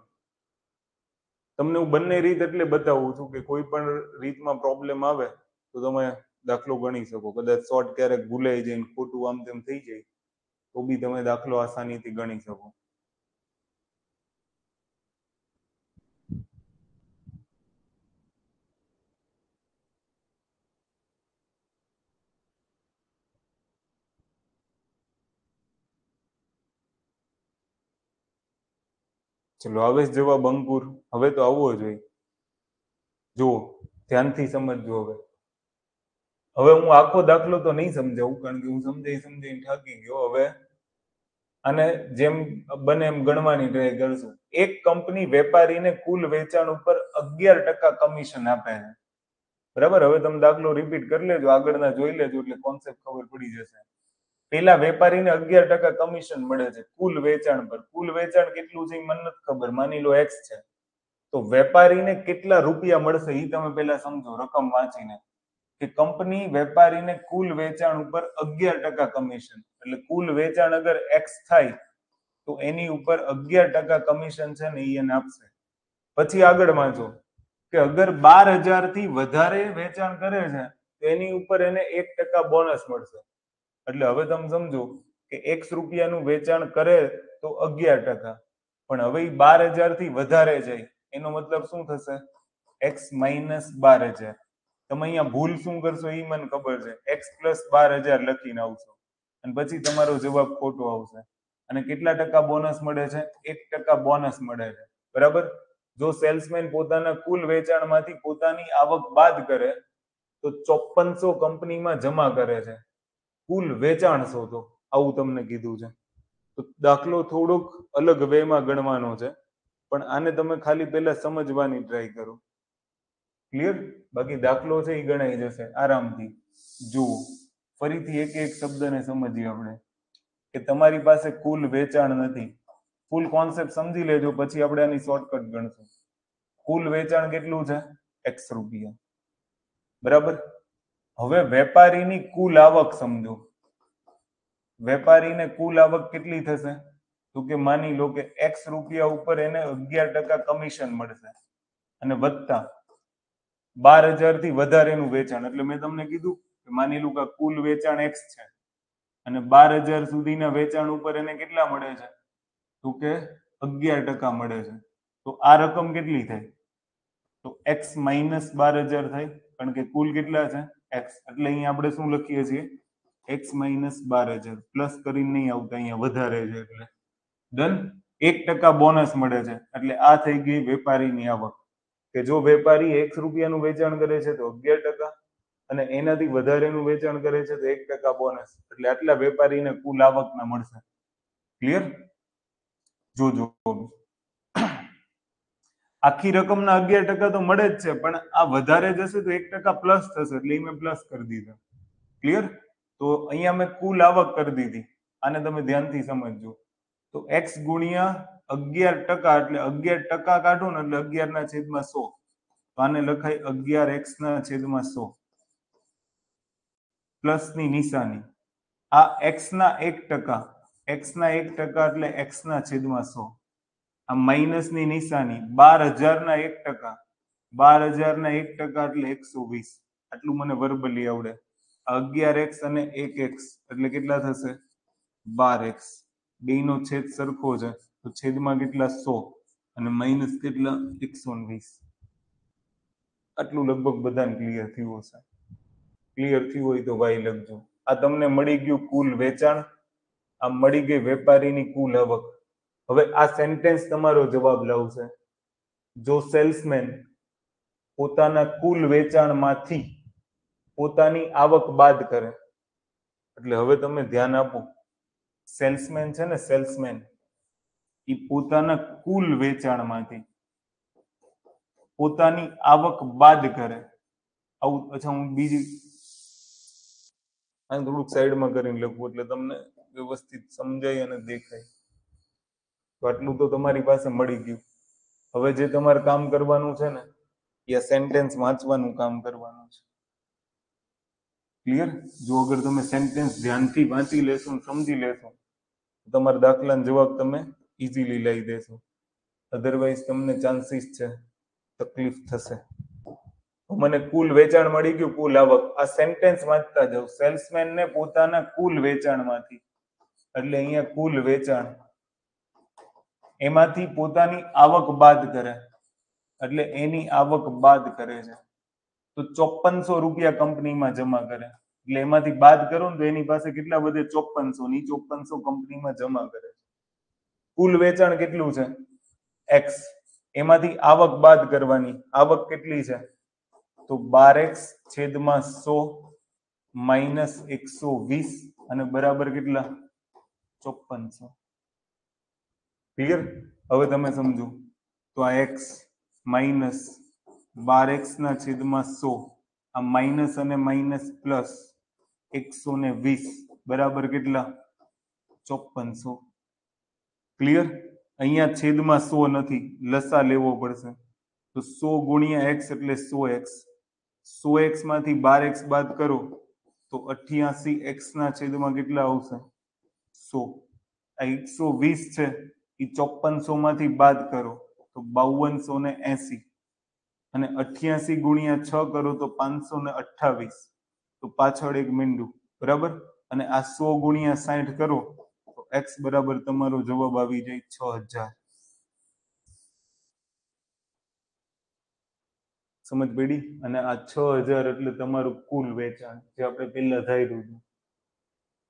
તમને હું બંને રીત એટલે બતાવું છું કે કોઈ પણ રીતમાં પ્રોબ્લેમ આવે તો તમે દાખલો ગણી શકો કદાચ શોર્ટ ક્યારેક ભૂલાઈ જાય ખોટું આમ તેમ થઈ જાય તો બી તમે દાખલો આસાનીથી ગણી શકો ચલો હવે જેવા બંકુર હવે તો આવવો જોઈએ જુઓ ધ્યાનથી સમજજો હવે હવે હું આખો દાખલો તો નહીં સમજાવું કારણ કે હું સમજાઈ સમજાઈ થાકી ગયો હવે અને જેમ બને એમ ગણવાની ટ્રાય કરશું એક કંપની વેપારીને કુલ વેચાણ ઉપર અગિયાર ટકા કમિશન આપે છે બરાબર હવે તમે દાખલો રિપીટ કરી લેજો આગળના જોઈ લેજો એટલે કોન્સેપ્ટ ખબર પડી જશે પેલા વેપારીને અગિયાર ટકા કમિશન મળે છે કુલ વેચાણ પર કુલ વેચાણ કેટલું છે મને નથી ખબર માની લો એક્સ છે તો વેપારીને કેટલા રૂપિયા મળશે એ તમે પેલા સમજો રકમ વાંચીને કે કંપની વેપારીને કુલ વેચાણ ઉપર અગિયાર ટકા કમિશન એટલે કુલ વેચાણ અગર એક્સ થાય તો એની ઉપર અગિયાર ટકા કમિશન છે ને એને આપશે પછી આગળ વાંચો કે અગર બાર હજાર થી વધારે વેચાણ કરે છે તો એની ઉપર એને એક ટકા બોનસ મળશે એટલે હવે તમે સમજો કે એક્સ રૂપિયાનું વેચાણ કરે તો અગિયાર ટકા પણ હવે એ બાર હજાર થી વધારે જાય એનો મતલબ શું થશે એક્સ માઇનસ બાર હજાર તમે અહીંયા ભૂલ શું કરશો એ મને ખબર છે એક્સ પ્લસ બાર હજાર લખીને આવશો અને પછી તમારો જવાબ ખોટો આવશે અને કેટલા ટકા બોનસ મળે છે એક ટકા બોનસ મળે છે બરાબર જો સેલ્સમેન પોતાના કુલ વેચાણમાંથી પોતાની આવક બાદ કરે તો ચોપનસો કંપનીમાં જમા કરે છે કુલ વેચાણ શોધો આવું તમને કીધું છે તો દાખલો થોડોક અલગ વેમાં ગણવાનો છે પણ આને તમે ખાલી પહેલા સમજવાની ટ્રાય કરો ક્લિયર બાકી દાખલો છે એ ગણાઈ જશે આરામથી જુઓ ફરીથી એક એક શબ્દને સમજીએ આપણે કે તમારી પાસે કુલ વેચાણ નથી ફૂલ કોન્સેપ્ટ સમજી લેજો પછી આપણે આની શોર્ટકટ ગણશું કુલ વેચાણ કેટલું છે એકસો રૂપિયા બરાબર હવે વેપારીની કુલ આવક સમજો વેપારીને કુલ આવક કેટલી થશે તો કે માની લો કે એક્સ રૂપિયા ઉપર એને અગિયાર ટકા કમિશન મળશે અને વધતા બાર હજાર થી વધારેનું વેચાણ એટલે મેં તમને કીધું કે માની લો કે કુલ વેચાણ એક્સ છે અને બાર હજાર સુધીના વેચાણ ઉપર એને કેટલા મળે છે તો કે અગિયાર ટકા મળે છે તો આ રકમ કેટલી થાય તો એક્સ માઇનસ બાર હજાર થાય કારણ કે કુલ કેટલા છે એક્સ એટલે અહીંયા આપણે શું લખીએ છીએ એક્સ માઇનસ બાર હજાર પ્લસ કરીને નહીં આવતા અહીંયા વધારે છે એટલે ડન એક ટકા બોનસ મળે છે એટલે આ થઈ ગઈ વેપારીની આવક કે જો વેપારી એક રૂપિયાનું વેચાણ કરે છે તો અગિયાર ટકા અને એનાથી વધારેનું વેચાણ કરે છે તો એક ટકા બોનસ એટલે આટલા વેપારીને કુલ આવકના મળશે ક્લિયર જોજો આખી રકમના અગિયાર ટકા તો મળે જ છે પણ આ વધારે જશે તો એક ટકા પ્લસ થશે એટલે મેં પ્લસ કરી દીધા ક્લિયર તો અહીંયા મેં કુલ આવક કરી દીધી આને તમે ધ્યાનથી સમજજો તો એક્સ ગુણ્યા અગિયાર ટકા એટલે અગિયાર ટકા કાઢો ને એટલે અગિયાર ના છેદમાં સો તો આને લખાય અગિયાર એક્સ ના છેદમાં સો પ્લસ ની નિશાની આ એક્સના એક ટકા એક્સ ના એક ટકા એટલે એક્સ ના છેદમાં સો આ માઇનસની નિશાની બાર હજારના એક ટકા બાર હજારના એક ટકા એટલે એકસો વીસ આટલું મને વર્બલી આવડે અગિયાર એક્સ અને એક એક્સ એટલે કેટલા થશે બાર એક્સ બે નો છેદ સરખો છે તો છેદમાં કેટલા સો અને માઇનસ કેટલા એકસો વીસ આટલું લગભગ બધાને ક્લિયર થયું હશે ક્લિયર થયું હોય તો વાય લખજો આ તમને મળી ગયું કુલ વેચાણ આ મળી ગઈ વેપારીની કુલ આવક હવે આ સેન્ટેન્સ તમારો જવાબ લાવશે જો સેલ્સમેન પોતાના કુલ વેચાણમાંથી પોતાની આવક બાદ કરે એટલે હવે તમે ધ્યાન આપો સેલ્સમેન છે ને સેલ્સમેન એ પોતાના કુલ વેચાણમાંથી પોતાની આવક બાદ કરે આવું અચ્છા હું બીજી આને થોડુંક સાઈડમાં કરીને લખું એટલે તમને વ્યવસ્થિત સમજાય અને દેખાય તો આટલું તો તમારી પાસે મળી ગયું હવે જે તમારે કામ કરવાનું છે ને એ સેન્ટેન્સ વાંચવાનું કામ કરવાનું છે ક્લિયર જો અગર તમે સેન્ટેન્સ ધ્યાનથી વાંચી લેશો સમજી લેશો તો તમારા દાખલાનો જવાબ તમે ઇઝીલી લઈ દેશો અધરવાઇઝ તમને ચાન્સીસ છે તકલીફ થશે મને કુલ વેચાણ મળી ગયું કુલ આવક આ સેન્ટેન્સ વાંચતા જાઓ સેલ્સમેન ને પોતાના કુલ વેચાણમાંથી એટલે અહીંયા કુલ વેચાણ એમાંથી પોતાની આવક બાદ કરે એટલે એની આવક બાદ કરે છે તો ચોપનસો રૂપિયા કંપનીમાં જમા કરે એટલે એમાંથી બાદ કરો ને તો એની પાસે કેટલા વધે ચોપનસો ની ચોપનસો કંપનીમાં જમા કરે કુલ વેચાણ કેટલું છે એક્સ એમાંથી આવક બાદ કરવાની આવક કેટલી છે તો બાર એક્સ છેદમાં સો માઇનસ એકસો વીસ અને બરાબર કેટલા ચોપનસો ક્લિયર હવે તમે સમજો તો આ એક્સ માઇનસ બાર એક્સના છેદમાં સો આ માઇનસ અને માઇનસ પ્લસ એકસો ને વીસ બરાબર કેટલા ચોપનસો ક્લિયર અહીંયા છેદમાં સો નથી લસા લેવો પડશે તો સો ગુણ્યા એક્સ એટલે સો એક્સ સો એક્સ માંથી બાર એક્સ બાદ કરો તો અઠ્યાસી એક્સ ના છેદમાં કેટલા આવશે સો આ એકસો વીસ છે એ ચોપનસો માંથી બાદ કરો તો બાવનસો ને એસી અને અઠ્યાસી ગુણ્યા છ કરો તો પાંચસો ને અઠાવીસ તો પાછળ એક મીંડું બરાબર અને આ સો ગુણ્યા સાઠ કરો તો એક્સ બરાબર તમારો જવાબ આવી જાય છ હજાર સમજ પડી અને આ છ હજાર એટલે તમારું કુલ વેચાણ જે આપણે પહેલા ધાર્યું રહ્યું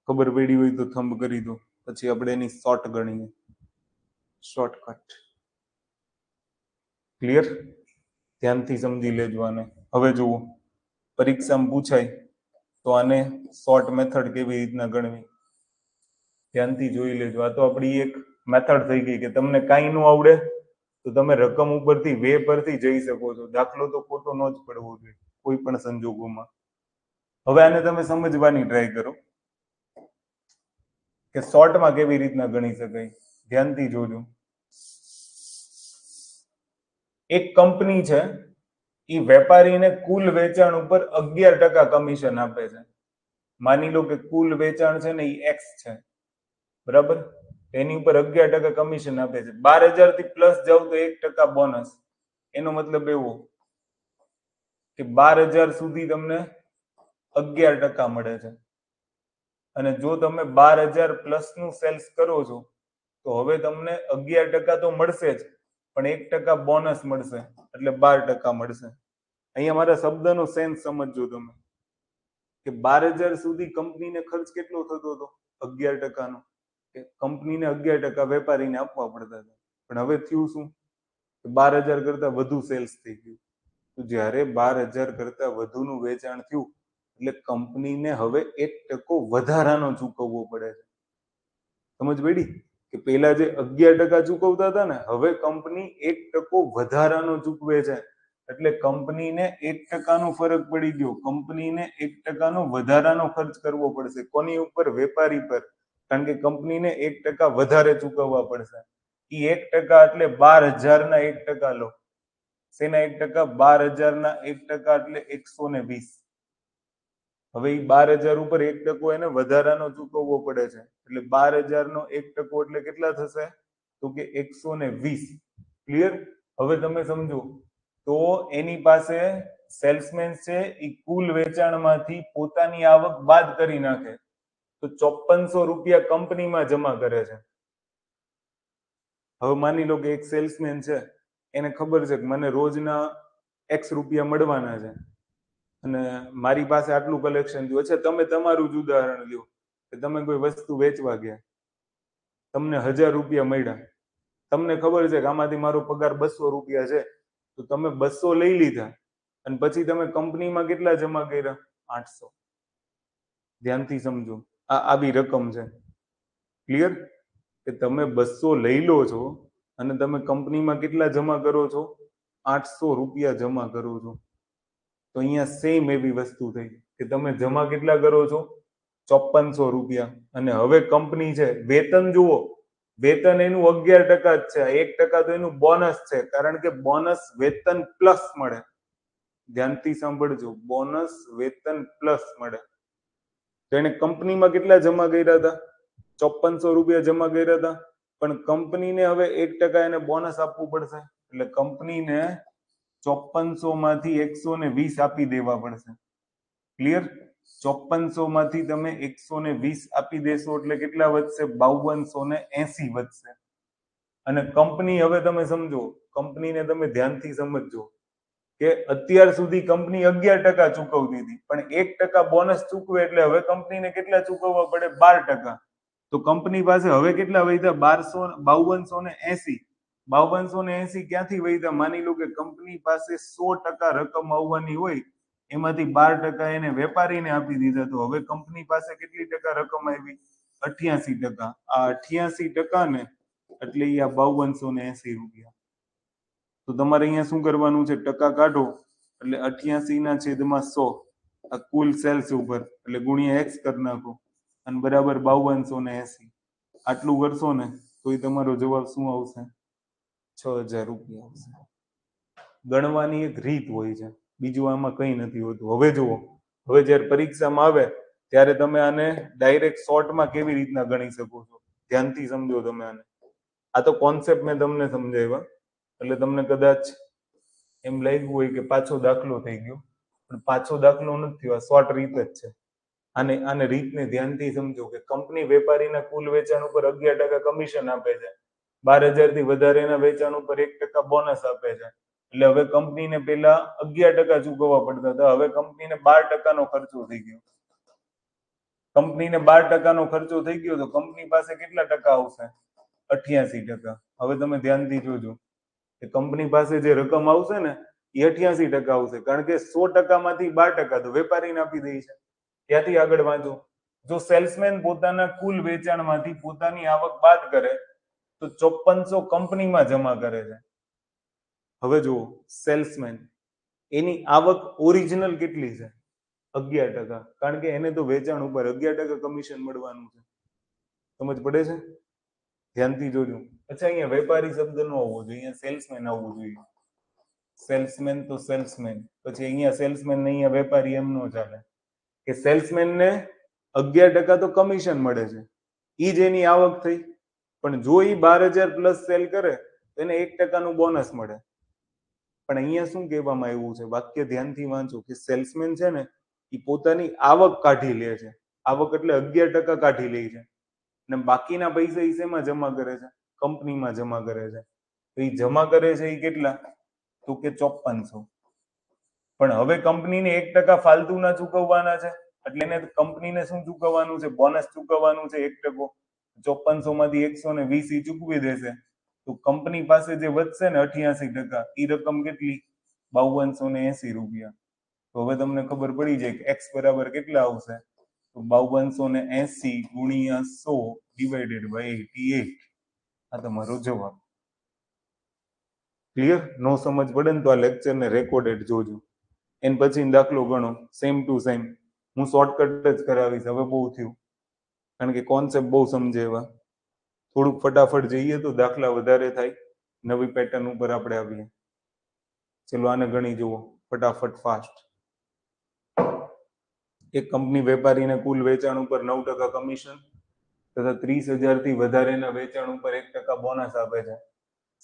ખબર પડી હોય તો થંભ કરી દો પછી આપણે એની શોર્ટ ગણીએ શોર્ટકટ ક્લિયર ધ્યાનથી સમજી લેજો આને હવે જુઓ પરીક્ષામાં પૂછાય તો આને શોર્ટ મેથડ કેવી રીતના ગણવી ધ્યાનથી જોઈ લેજો આ તો આપણી એક મેથડ થઈ ગઈ કે તમને કાંઈ ન આવડે તો તમે રકમ ઉપરથી વે પરથી જઈ શકો છો દાખલો તો ખોટો ન જ પડવો જોઈએ કોઈ પણ સંજોગોમાં હવે આને તમે સમજવાની ટ્રાય કરો કે શોર્ટમાં કેવી રીતના ગણી શકાય ધ્યાનથી જોજો એક કંપની છે એ વેપારીને કુલ વેચાણ ઉપર અગિયાર ટકા કમિશન આપે છે માની લો કે કુલ વેચાણ છે ને એ એક્સ છે બરાબર એની ઉપર અગિયાર ટકા કમિશન આપે છે બાર હજાર થી પ્લસ જાવ તો એક ટકા બોનસ એનો મતલબ એવો કે બાર હજાર સુધી તમને અગિયાર ટકા મળે છે અને જો તમે બાર હજાર પ્લસ નું સેલ્સ કરો છો તો હવે તમને અગિયાર ટકા તો મળશે જ પણ એક ટકા બોનસ મળશે એટલે બાર ટકા મળશે અહીંયા મારા શબ્દનો સેન્સ સમજજો તમે કે બાર હજાર સુધી કંપનીને ખર્ચ કેટલો થતો હતો અગિયાર ટકાનો કે કંપનીને અગિયાર ટકા વેપારીને આપવા પડતા હતા પણ હવે થયું શું કે બાર હજાર કરતા વધુ સેલ્સ થઈ ગયું તો જ્યારે બાર હજાર કરતા વધુનું વેચાણ થયું એટલે કંપનીને હવે એક ટકો વધારાનો ચૂકવવો પડે છે સમજ પડી કે પહેલા જે અગિયાર ટકા ચૂકવતા હતા ને હવે કંપની એક ટકો વધારાનો ચૂકવે છે એટલે કંપનીને એક ટકાનો ફરક પડી ગયો કંપનીને એક ટકાનો વધારાનો ખર્ચ કરવો પડશે કોની ઉપર વેપારી પર કારણ કે કંપનીને એક ટકા વધારે ચૂકવવા પડશે એ એક ટકા એટલે બાર ના એક ટકા લો શેના એક ટકા બાર ના એક ટકા એટલે એકસો ને વીસ હવે એ બાર હજાર ઉપર એક ટકો એને વધારાનો ચૂકવવો પડે છે એટલે બાર નો એક ટકો એટલે કેટલા થશે તો કે એકસો ને વીસ ક્લિયર હવે તમે સમજો તો એની પાસે સેલ્સમેન છે એ કુલ વેચાણમાંથી પોતાની આવક બાદ કરી નાખે તો ચોપનસો રૂપિયા કંપનીમાં જમા કરે છે હવે માની લો કે એક સેલ્સમેન છે એને ખબર છે કે મને રોજના એક્સ રૂપિયા મળવાના છે અને મારી પાસે આટલું કલેક્શન થયું છે તમે તમારું જ ઉદાહરણ લ્યો કે તમે કોઈ વસ્તુ વેચવા ગયા તમને હજાર રૂપિયા મળ્યા તમને ખબર છે કે આમાંથી મારો પગાર બસો રૂપિયા છે તો તમે બસો લઈ લીધા અને પછી તમે કંપનીમાં કેટલા જમા કર્યા આઠસો ધ્યાનથી સમજો આ આવી રકમ છે ક્લિયર કે તમે બસો લઈ લો છો અને તમે કંપનીમાં કેટલા જમા કરો છો આઠસો રૂપિયા જમા કરો છો તો અહીંયા સેમ એવી વસ્તુ થઈ કે તમે જમા કેટલા કરો છો ચોપનસો રૂપિયા અને હવે કંપની છે વેતન જુઓ વેતન એનું અગિયાર ટકા જ છે એક ટકા તો એનું બોનસ છે કારણ કે બોનસ વેતન પ્લસ મળે ધ્યાનથી સાંભળજો બોનસ વેતન પ્લસ મળે તો કંપનીમાં કેટલા જમા કર્યા હતા ચોપનસો રૂપિયા જમા કર્યા હતા પણ કંપનીને હવે એક ટકા એને બોનસ આપવું પડશે એટલે કંપનીને ચોપનસો માંથી એકસો ને વીસ આપી દેવા પડશે ક્લિયર ચોપનસો માંથી તમે એકસો ને વીસ આપી દેશો એટલે કેટલા વધશે બાવનસો ને એસી વધશે અને કંપની હવે તમે સમજો કંપનીને તમે ધ્યાનથી સમજો કે અત્યાર સુધી કંપની અગિયાર ટકા ચૂકવતી હતી પણ એક ટકા બોનસ ચૂકવે એટલે હવે કંપનીને કેટલા ચૂકવવા પડે બાર ટકા તો કંપની પાસે હવે કેટલા વધ્યા બારસો બાવનસો ને એસી બાવનસો ને એસી ક્યાંથી વહી માની લો કે કંપની પાસે સો ટકા રકમ આવવાની હોય એમાંથી બાર ટકા એને વેપારીને આપી દીધા તો હવે કંપની પાસે કેટલી ટકા રકમ આવી અઠ્યાસી ટકા આ અઠ્યાસી ટકા ને એટલે આ બાવનસો ને એસી રૂપિયા તો તમારે અહીંયા શું કરવાનું છે ટકા કાઢો એટલે અઠ્યાસી ના છેદમાં સો આ કુલ સેલ્સ ઉપર એટલે ગુણ્યા એક્સ કરી નાખો અને બરાબર બાવનસો ને એસી આટલું કરશો ને તો એ તમારો જવાબ શું આવશે છ હજાર રૂપિયા આવશે ગણવાની એક રીત હોય છે બીજું આમાં કંઈ નથી હોતું હવે જુઓ હવે જ્યારે પરીક્ષામાં આવે ત્યારે તમે આને ડાયરેક્ટ શોર્ટમાં કેવી રીતના ગણી શકો છો ધ્યાનથી સમજો તમે આને આ તો કોન્સેપ્ટ મેં તમને સમજાવ્યા એટલે તમને કદાચ એમ લાગ્યું હોય કે પાછો દાખલો થઈ ગયો પણ પાછો દાખલો નથી થયો આ શોર્ટ રીત જ છે અને આને રીતને ધ્યાનથી સમજો કે કંપની વેપારીના કુલ વેચાણ ઉપર અગિયાર ટકા કમિશન આપે છે બાર હજાર થી વધારે એના વેચાણ ઉપર એક ટકા બોનસ આપે છે એટલે હવે કંપનીને પેલા અગિયાર ટકા ચૂકવવા પડતા હતા હવે કંપનીને બાર ટકાનો ખર્ચો થઈ ગયો કંપનીને બાર ટકાનો ખર્ચો થઈ ગયો તો કંપની પાસે કેટલા ટકા આવશે અઠ્યાસી ટકા હવે તમે ધ્યાનથી જોજો કે કંપની પાસે જે રકમ આવશે ને એ અઠ્યાસી ટકા આવશે કારણ કે સો ટકા માંથી બાર ટકા તો વેપારીને આપી દે છે ત્યાંથી આગળ વાંચો જો સેલ્સમેન પોતાના કુલ વેચાણમાંથી પોતાની આવક બાદ કરે તો ચોપનસો કંપનીમાં જમા કરે છે હવે જુઓ સેલ્સમેન એની આવક ઓરિજિનલ કેટલી છે અગિયાર ટકા કારણ કે એને તો વેચાણ ઉપર અગિયાર ટકા કમિશન મળવાનું છે સમજ પડે છે ધ્યાનથી જોજો અચ્છા અહીંયા વેપારી શબ્દ ન હોવો જોઈએ અહીંયા સેલ્સમેન આવવું જોઈએ સેલ્સમેન તો સેલ્સમેન પછી અહીંયા સેલ્સમેન ને અહીંયા વેપારી એમ નો ચાલે કે સેલ્સમેન ને અગિયાર ટકા તો કમિશન મળે છે ઈ જ એની આવક થઈ પણ જો એ બાર હજાર પ્લસ સેલ કરે તો એને એક ટકાનું બોનસ મળે પણ અહીંયા શું કહેવામાં આવ્યું છે વાક્ય ધ્યાનથી વાંચો કે સેલ્સમેન છે ને એ પોતાની આવક કાઢી લે છે આવક એટલે અગિયાર ટકા કાઢી લે છે અને બાકીના પૈસા એ શેમાં જમા કરે છે કંપનીમાં જમા કરે છે તો એ જમા કરે છે એ કેટલા તો કે ચોપ્પનસો પણ હવે કંપનીને એક ટકા ફાલતુ ના ચૂકવવાના છે એટલે એને કંપનીને શું ચૂકવવાનું છે બોનસ ચૂકવવાનું છે એક ટકો ચોપનસો માંથી એકસો ને વીસ ઈ ચૂકવી દેશે તો કંપની પાસે જે વધશે ને અઠ્યાસી ટકા એ રકમ કેટલી બાવનસો ને એસી રૂપિયા તો હવે તમને ખબર પડી જાય કે એક્સ બરાબર કેટલા આવશે તો બાવનસો ને એસી ગુણ્યા સો ડિવાઈડેડ બાય એટી એટ આ તમારો જવાબ ક્લિયર નો સમજ પડે ને તો આ લેક્ચર ને રેકોર્ડેડ જોજો એન પછી દાખલો ગણો સેમ ટુ સેમ હું શોર્ટકટ જ કરાવીશ હવે બહુ થયું કારણ કે કોન્સેપ્ટ બહુ સમજે એવા થોડુંક ફટાફટ જઈએ તો દાખલા વધારે થાય નવી પેટર્ન ઉપર આપણે આવીએ ચલો આને ગણી જુઓ ફટાફટ ફાસ્ટ એક કંપની વેપારીને કુલ વેચાણ ઉપર નવ ટકા કમિશન તથા ત્રીસ હજારથી વધારેના વેચાણ ઉપર એક ટકા બોનસ આપે છે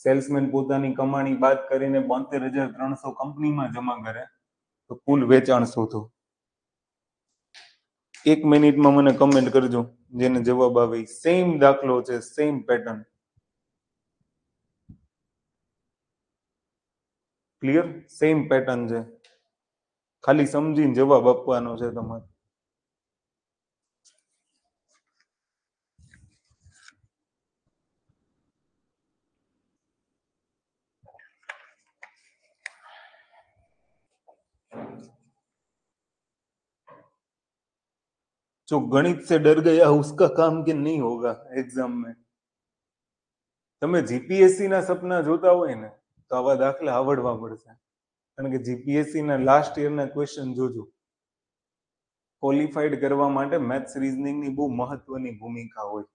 સેલ્સમેન પોતાની કમાણી બાદ કરીને બોતેર હજાર ત્રણસો કંપનીમાં જમા કરે તો કુલ વેચાણ શોધો એક મિનિટમાં મને કમેન્ટ કરજો જેને જવાબ આવે સેમ દાખલો છે same pattern clear same pattern છે ખાલી સમજીને જવાબ આપવાનો છે તમારે जो गणित से डर गया उसका काम કે નહીં હોગા એક્ઝામ મેં તમે જીપીએસસી ના સપના જોતા હોય ને તો આવા દાખલા આવડવા પડશે કારણ કે જીપીએસસી ના લાસ્ટ યરના ક્વેશ્ચન જોજો ક્વોલિફાઈડ કરવા માટે મેથ્સ ની બહુ મહત્વની ભૂમિકા હોય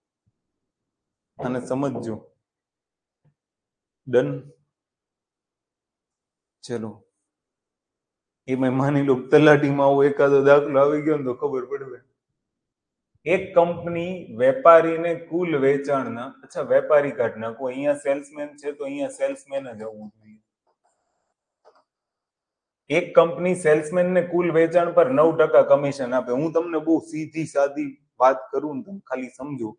અને સમજજો ડન ચલો મેં માની લો તલાટીમાં આવો એકાદો દાખલો આવી ગયો ને તો ખબર પડે એક કંપની વેપારીને કુલ વેચાણના અચ્છા વેપારી કાઢ નાખો અહીંયા સેલ્સમેન છે તો અહીંયા સેલ્સમેન જ આવવું જોઈએ એક કંપની સેલ્સમેન ને કુલ વેચાણ પર નવ ટકા કમિશન આપે હું તમને બહુ સીધી સાદી વાત કરું ને તમે ખાલી સમજો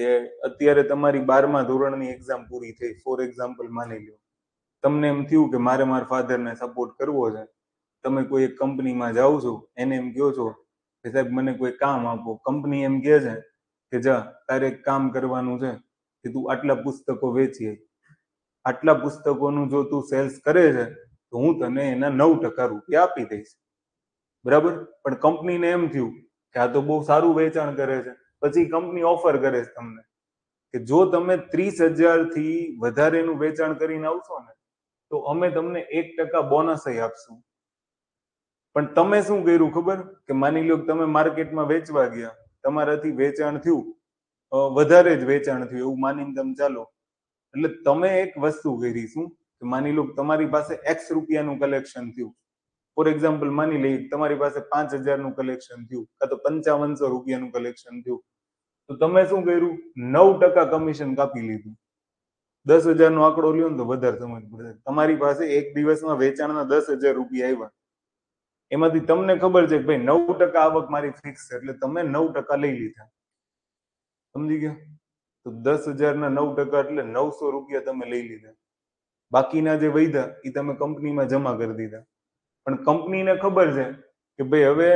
કે અત્યારે તમારી બારમા ધોરણની એક્ઝામ પૂરી થઈ ફોર એક્ઝામ્પલ માની લો તમને એમ થયું કે મારે મારા ફાધરને સપોર્ટ કરવો છે તમે કોઈ એક કંપનીમાં જાઓ છો એને એમ કહો છો કે સાહેબ મને કોઈ કામ આપો કંપની એમ કહે છે કે જા તારે કામ કરવાનું છે કે તું આટલા પુસ્તકો વેચીએ આટલા પુસ્તકોનું જો તું સેલ્સ કરે છે તો હું તને એના નવ ટકા રૂપિયા આપી દઈશ બરાબર પણ કંપનીને એમ થયું કે આ તો બહુ સારું વેચાણ કરે છે પછી કંપની ઓફર કરે છે તમને કે જો તમે ત્રીસ હજાર થી વધારેનું વેચાણ કરીને આવશો ને તો અમે તમને એક ટકા બોનસ આપશું પણ તમે શું કર્યું ખબર કે માની લો તમે માર્કેટમાં વેચવા ગયા તમારાથી વેચાણ થયું વધારે જ વેચાણ થયું એવું માનીને તમે ચાલો એટલે તમે એક વસ્તુ કરી શું કે માની લો તમારી પાસે એક્સ રૂપિયાનું કલેક્શન થયું ફોર એક્ઝામ્પલ માની લઈએ તમારી પાસે પાંચ હજારનું કલેક્શન થયું કાં તો પંચાવનસો રૂપિયાનું કલેક્શન થયું તો તમે શું કર્યું નવ ટકા કમિશન કાપી લીધું દસ હજારનો આંકડો લ્યો ને તો વધારે સમજ પડે તમારી પાસે એક દિવસમાં વેચાણના દસ હજાર રૂપિયા આવ્યા એમાંથી તમને ખબર છે કે ભાઈ નવ ટકા આવક મારી ફિક્સ છે એટલે તમે નવ ટકા લઈ લીધા સમજી ગયા તો દસ હજારના નવ ટકા એટલે નવસો રૂપિયા તમે લઈ લીધા બાકીના જે વૈધા એ તમે કંપનીમાં જમા કરી દીધા પણ કંપનીને ખબર છે કે ભાઈ હવે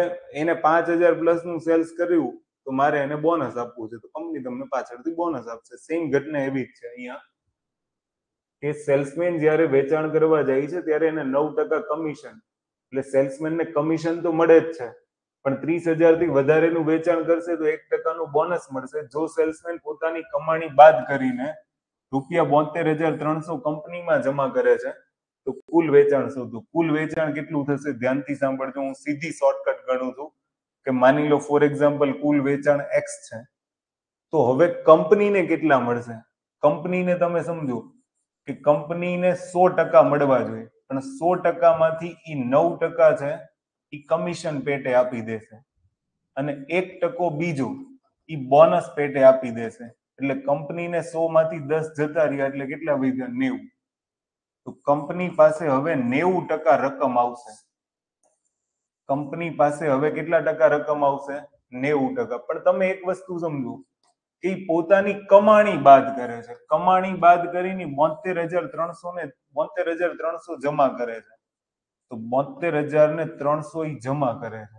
એને પાંચ હજાર નું સેલ્સ કર્યું તો મારે એને બોનસ આપવું છે તો કંપની તમને પાછળથી બોનસ આપશે સેમ ઘટના એવી જ છે અહીંયા એ સેલ્સમેન જ્યારે વેચાણ કરવા જાય છે ત્યારે એને નવ ટકા કમિશન એટલે સેલ્સમેનને કમિશન તો મળે જ છે પણ ત્રીસ હજાર થી વધારેનું વેચાણ કરશે તો એક ટકાનું બોનસ મળશે જો સેલ્સમેન પોતાની કમાણી બાદ કરીને રૂપિયા બોતેર હજાર ત્રણસો કંપનીમાં જમા કરે છે તો કુલ વેચાણ શોધો કુલ વેચાણ કેટલું થશે ધ્યાનથી સાંભળજો હું સીધી શોર્ટકટ ગણું છું કે માની લો ફોર એક્ઝામ્પલ કુલ વેચાણ એક્સ છે તો હવે કંપનીને કેટલા મળશે કંપનીને તમે સમજો કે કંપનીને સો ટકા મળવા જોઈએ પણ સો ટકામાંથી એ નવ ટકા છે એ કમિશન પેટે આપી દેશે અને એક ટકો બીજો એ બોનસ પેટે આપી દેશે એટલે કંપનીને સો માંથી દસ જતા રહ્યા એટલે કેટલા વધ્યા નેવું તો કંપની પાસે હવે નેવું ટકા રકમ આવશે કંપની પાસે હવે કેટલા ટકા રકમ આવશે નેવું ટકા પણ તમે એક વસ્તુ સમજો એ પોતાની કમાણી બાદ કરે છે કમાણી બાદ કરીને બોતેર હજાર ત્રણસો ને બોતેર હજાર ત્રણસો જમા કરે છે તો બોતેર હજાર ને ત્રણસો એ જમા કરે છે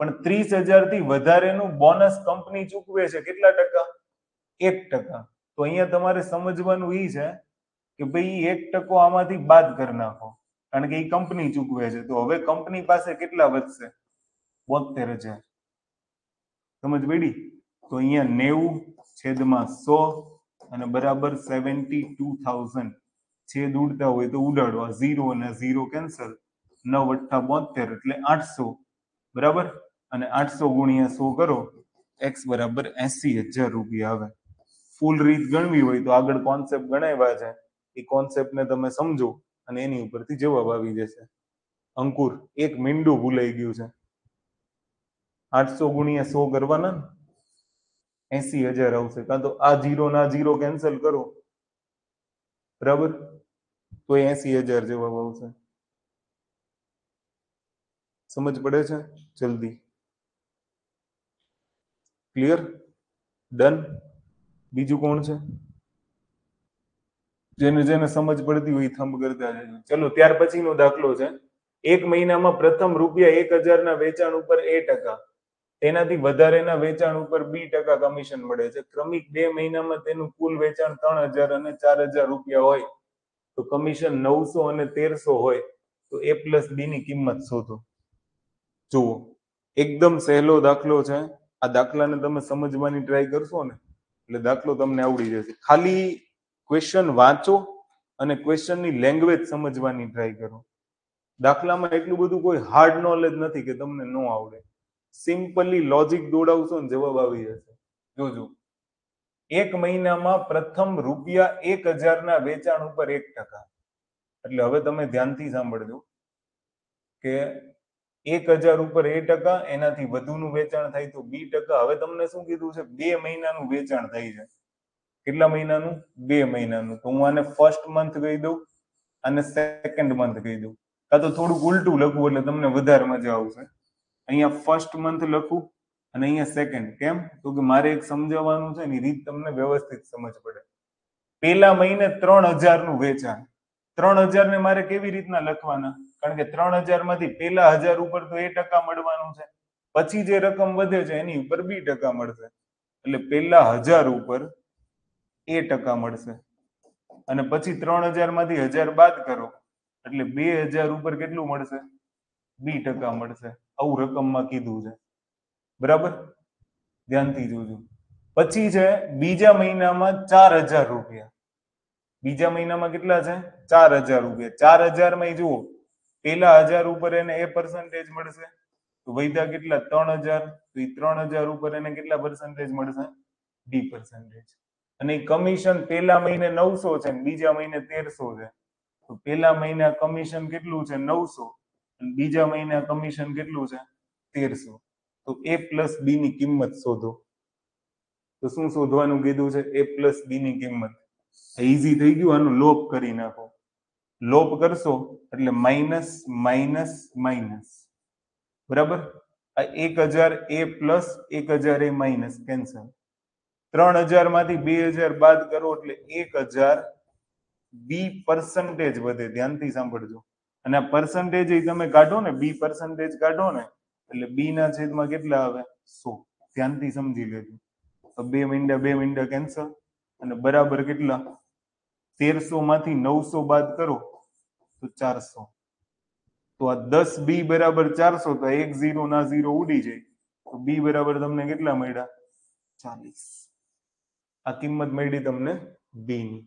પણ ત્રીસ હજાર થી વધારેનું બોનસ કંપની ચૂકવે છે કેટલા ટકા એક ટકા તો અહીંયા તમારે સમજવાનું એ છે કે ભાઈ એક ટકો આમાંથી બાદ કરી નાખો કારણ કે એ કંપની ચૂકવે છે તો હવે કંપની પાસે કેટલા વધશે બોતેર હજાર સમજ પડી તો અહીંયા નેવું છેદમાં સો અને બરાબર સેવન્ટી ટુ થાઉઝન્ડ છેદ ઉડતા હોય તો ઉડાડવા ઝીરો અને ઝીરો કેન્સલ નવ અઠ્ઠા બોતેર એટલે આઠસો બરાબર અને આઠસો ગુણ્યા સો કરો એક્સ બરાબર એસી હજાર રૂપિયા આવે ફૂલ રીત ગણવી હોય તો આગળ કોન્સેપ્ટ ગણાવ્યા છે એ કોન્સેપ્ટને તમે સમજો અને એની ઉપરથી જવાબ આવી જશે અંકુર એક મીંડું ભૂલાઈ ગયું છે આઠસો ગુણ્યા સો કરવાના એસી હજાર આવશે કાં તો આ જીરો ના જીરો કેન્સલ કરો બરાબર તો એસી હજાર જવાબ આવશે સમજ પડે છે જલ્દી ક્લિયર ડન બીજું કોણ છે જેને જેને સમજ પડતી હોય થંભ કરતા જજો ચલો ત્યાર પછીનો દાખલો છે એક મહિનામાં પ્રથમ રૂપિયા એક હજારના વેચાણ ઉપર એ ટકા તેનાથી વધારેના વેચાણ ઉપર બી ટકા કમિશન મળે છે ક્રમિક બે મહિનામાં તેનું કુલ વેચાણ ત્રણ હજાર અને ચાર હજાર રૂપિયા હોય તો કમિશન નવસો અને તેરસો હોય તો એ પ્લસ બી ની કિંમત શોધો જુઓ એકદમ સહેલો દાખલો છે આ દાખલાને તમે સમજવાની ટ્રાય કરશો ને એટલે દાખલો તમને આવડી જશે ખાલી ક્વેશ્ચન વાંચો અને ક્વેશ્ચનની લેંગ્વેજ સમજવાની ટ્રાય કરો દાખલામાં એટલું બધું કોઈ હાર્ડ નોલેજ નથી કે તમને ન આવડે સિમ્પલી લોજિક દોડાવશો ને જવાબ આવી જશે જોજો એક મહિનામાં પ્રથમ રૂપિયા એક હજારના વેચાણ ઉપર એક ટકા એટલે હવે તમે ધ્યાનથી સાંભળજો કે એક હજાર ઉપર એ ટકા એનાથી વધુનું વેચાણ થાય તો બી ટકા હવે તમને શું કીધું છે બે મહિનાનું વેચાણ થાય છે કેટલા મહિનાનું બે મહિનાનું તો હું આને ફર્સ્ટ મંથ કહી દઉં અને સેકન્ડ મંથ કહી દઉં કાં તો થોડુંક ઉલટું લખવું એટલે તમને વધારે મજા આવશે અહીંયા ફર્સ્ટ મંથ લખું અને અહીંયા સેકન્ડ કેમ તો કે મારે એક સમજાવવાનું છે એની રીત તમને વ્યવસ્થિત સમજ પડે પેલા મહિને ત્રણ હજાર નું વેચાણ ત્રણ હજાર ને મારે કેવી રીતના લખવાના કારણ કે ત્રણ હજાર માંથી પેલા હજાર ઉપર તો એ ટકા મળવાનું છે પછી જે રકમ વધે છે એની ઉપર બી ટકા મળશે એટલે પેલા હજાર ઉપર એ ટકા મળશે અને પછી ત્રણ હજાર માંથી હજાર બાદ કરો એટલે બે હજાર ઉપર કેટલું મળશે બી ટકા મળશે આવું રકમમાં કીધું છે બરાબર ધ્યાનથી જોજો પછી છે બીજા મહિનામાં ચાર હજાર રૂપિયા બીજા મહિનામાં કેટલા છે ચાર હજાર રૂપિયા ચાર હજાર માં જુઓ પેલા હજાર ઉપર એને એ પર્સન્ટેજ મળશે તો વૈધા કેટલા ત્રણ હજાર તો એ ત્રણ હજાર ઉપર એને કેટલા પર્સન્ટેજ મળશે બી પર્સન્ટેજ અને કમિશન પેલા મહિને નવસો છે બીજા મહિને તેરસો છે તો પેલા મહિના કમિશન કેટલું છે નવસો બીજા મહિના કમિશન કેટલું છે તેરસો તો એ પ્લસ બી ની કિંમત શોધો તો શું શોધવાનું કીધું છે એ પ્લસ બી ની કિંમત ઇઝી થઈ ગયું આનું લોપ કરી નાખો લોપ કરશો એટલે માઇનસ માઇનસ માઇનસ બરાબર આ એક હજાર એ પ્લસ એક હજાર એ માઇનસ કેન્સલ ત્રણ હજાર માંથી બે હજાર બાદ કરો એટલે એક હજાર બી પર્સન્ટેજ વધે ધ્યાનથી સાંભળજો અને આ પર્સન્ટેજ એ તમે કાઢો ને બી પર્સન્ટેજ કાઢો ને એટલે બી ના છેદમાં કેટલા આવે સો ધ્યાનથી સમજી લેજો તો બે મીંડા બે મીંડા કેન્સલ અને બરાબર કેટલા તેરસો માંથી નવસો બાદ કરો તો ચારસો તો આ દસ બી બરાબર ચારસો તો એક ઝીરો ના ઝીરો ઉડી જાય તો બી બરાબર તમને કેટલા મળ્યા ચાલીસ આ કિંમત મળી તમને બી ની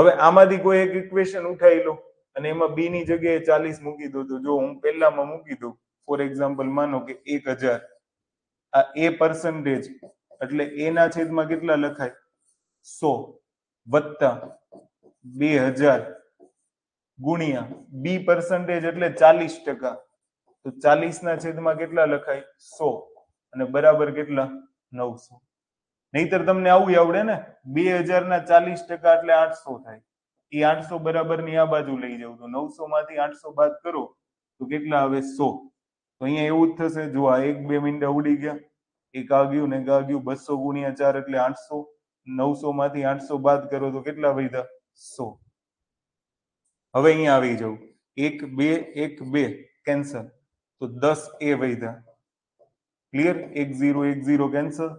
હવે આમાંથી કોઈ એક ઇક્વેશન ઉઠાવી લો અને એમાં બી ની જગ્યાએ ચાલીસ મૂકી દઉં તો જો હું પહેલામાં મૂકી દઉં ફોર એક્ઝામ્પલ માનો કે એક હજાર આ એ પર્સન્ટેજ એટલે એના છેદમાં કેટલા લખાય સો વત્તા બે હજાર ગુણ્યા બી પર્સન્ટેજ એટલે ચાલીસ ટકા તો ચાલીસ ના છેદમાં કેટલા લખાય સો અને બરાબર કેટલા નવસો નહીતર તમને આવું આવડે ને બે હજાર ના ચાલીસ ટકા એટલે આઠસો થાય એ આઠસો બરાબર ની આ બાજુ લઈ જાવ તો નવસો માંથી આઠસો બાદ કરો તો કેટલા આવે સો તો અહીંયા એવું જ થશે જો આ એક બે મિનિટ ઉડી ગયા એક આ ને એક આ બસો ગુણ્યા ચાર એટલે આઠસો નવસો માંથી આઠસો બાદ કરો તો કેટલા વધ્યા સો હવે અહીંયા આવી જવું એક બે એક બે કેન્સલ તો દસ એ વધ્યા ક્લિયર એક ઝીરો એક ઝીરો કેન્સલ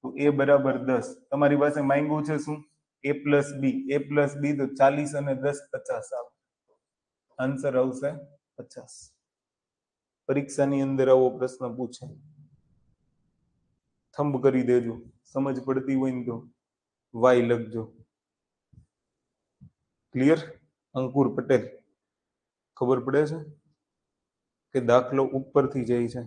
તો એ બરાબર દસ તમારી પાસે માંગ્યું છે શું એ પ્લસ બી એ પ્લસ બી તો ચાલીસ અને દસ પચાસ આવે આન્સર આવશે પચાસ પરીક્ષાની અંદર આવો પ્રશ્ન પૂછે થંભ કરી દેજો સમજ પડતી હોય ને તો વાય લખજો ક્લિયર અંકુર પટેલ ખબર પડે છે કે દાખલો ઉપરથી જાય છે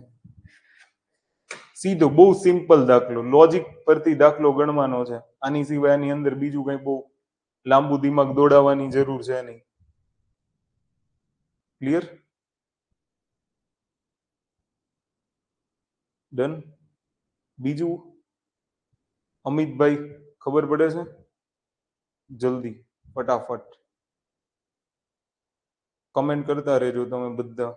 સીધો બહુ સિમ્પલ દાખલો લોજિક પરથી દાખલો ગણવાનો છે આની સિવાય આની અંદર બીજું કંઈ બહુ લાંબુ દિમાગ દોડાવવાની જરૂર છે નહીં ક્લિયર ડન બીજું અમિતભાઈ ખબર પડે છે જલ્દી ફટાફટ કમેન્ટ કરતા રહેજો તમે બધા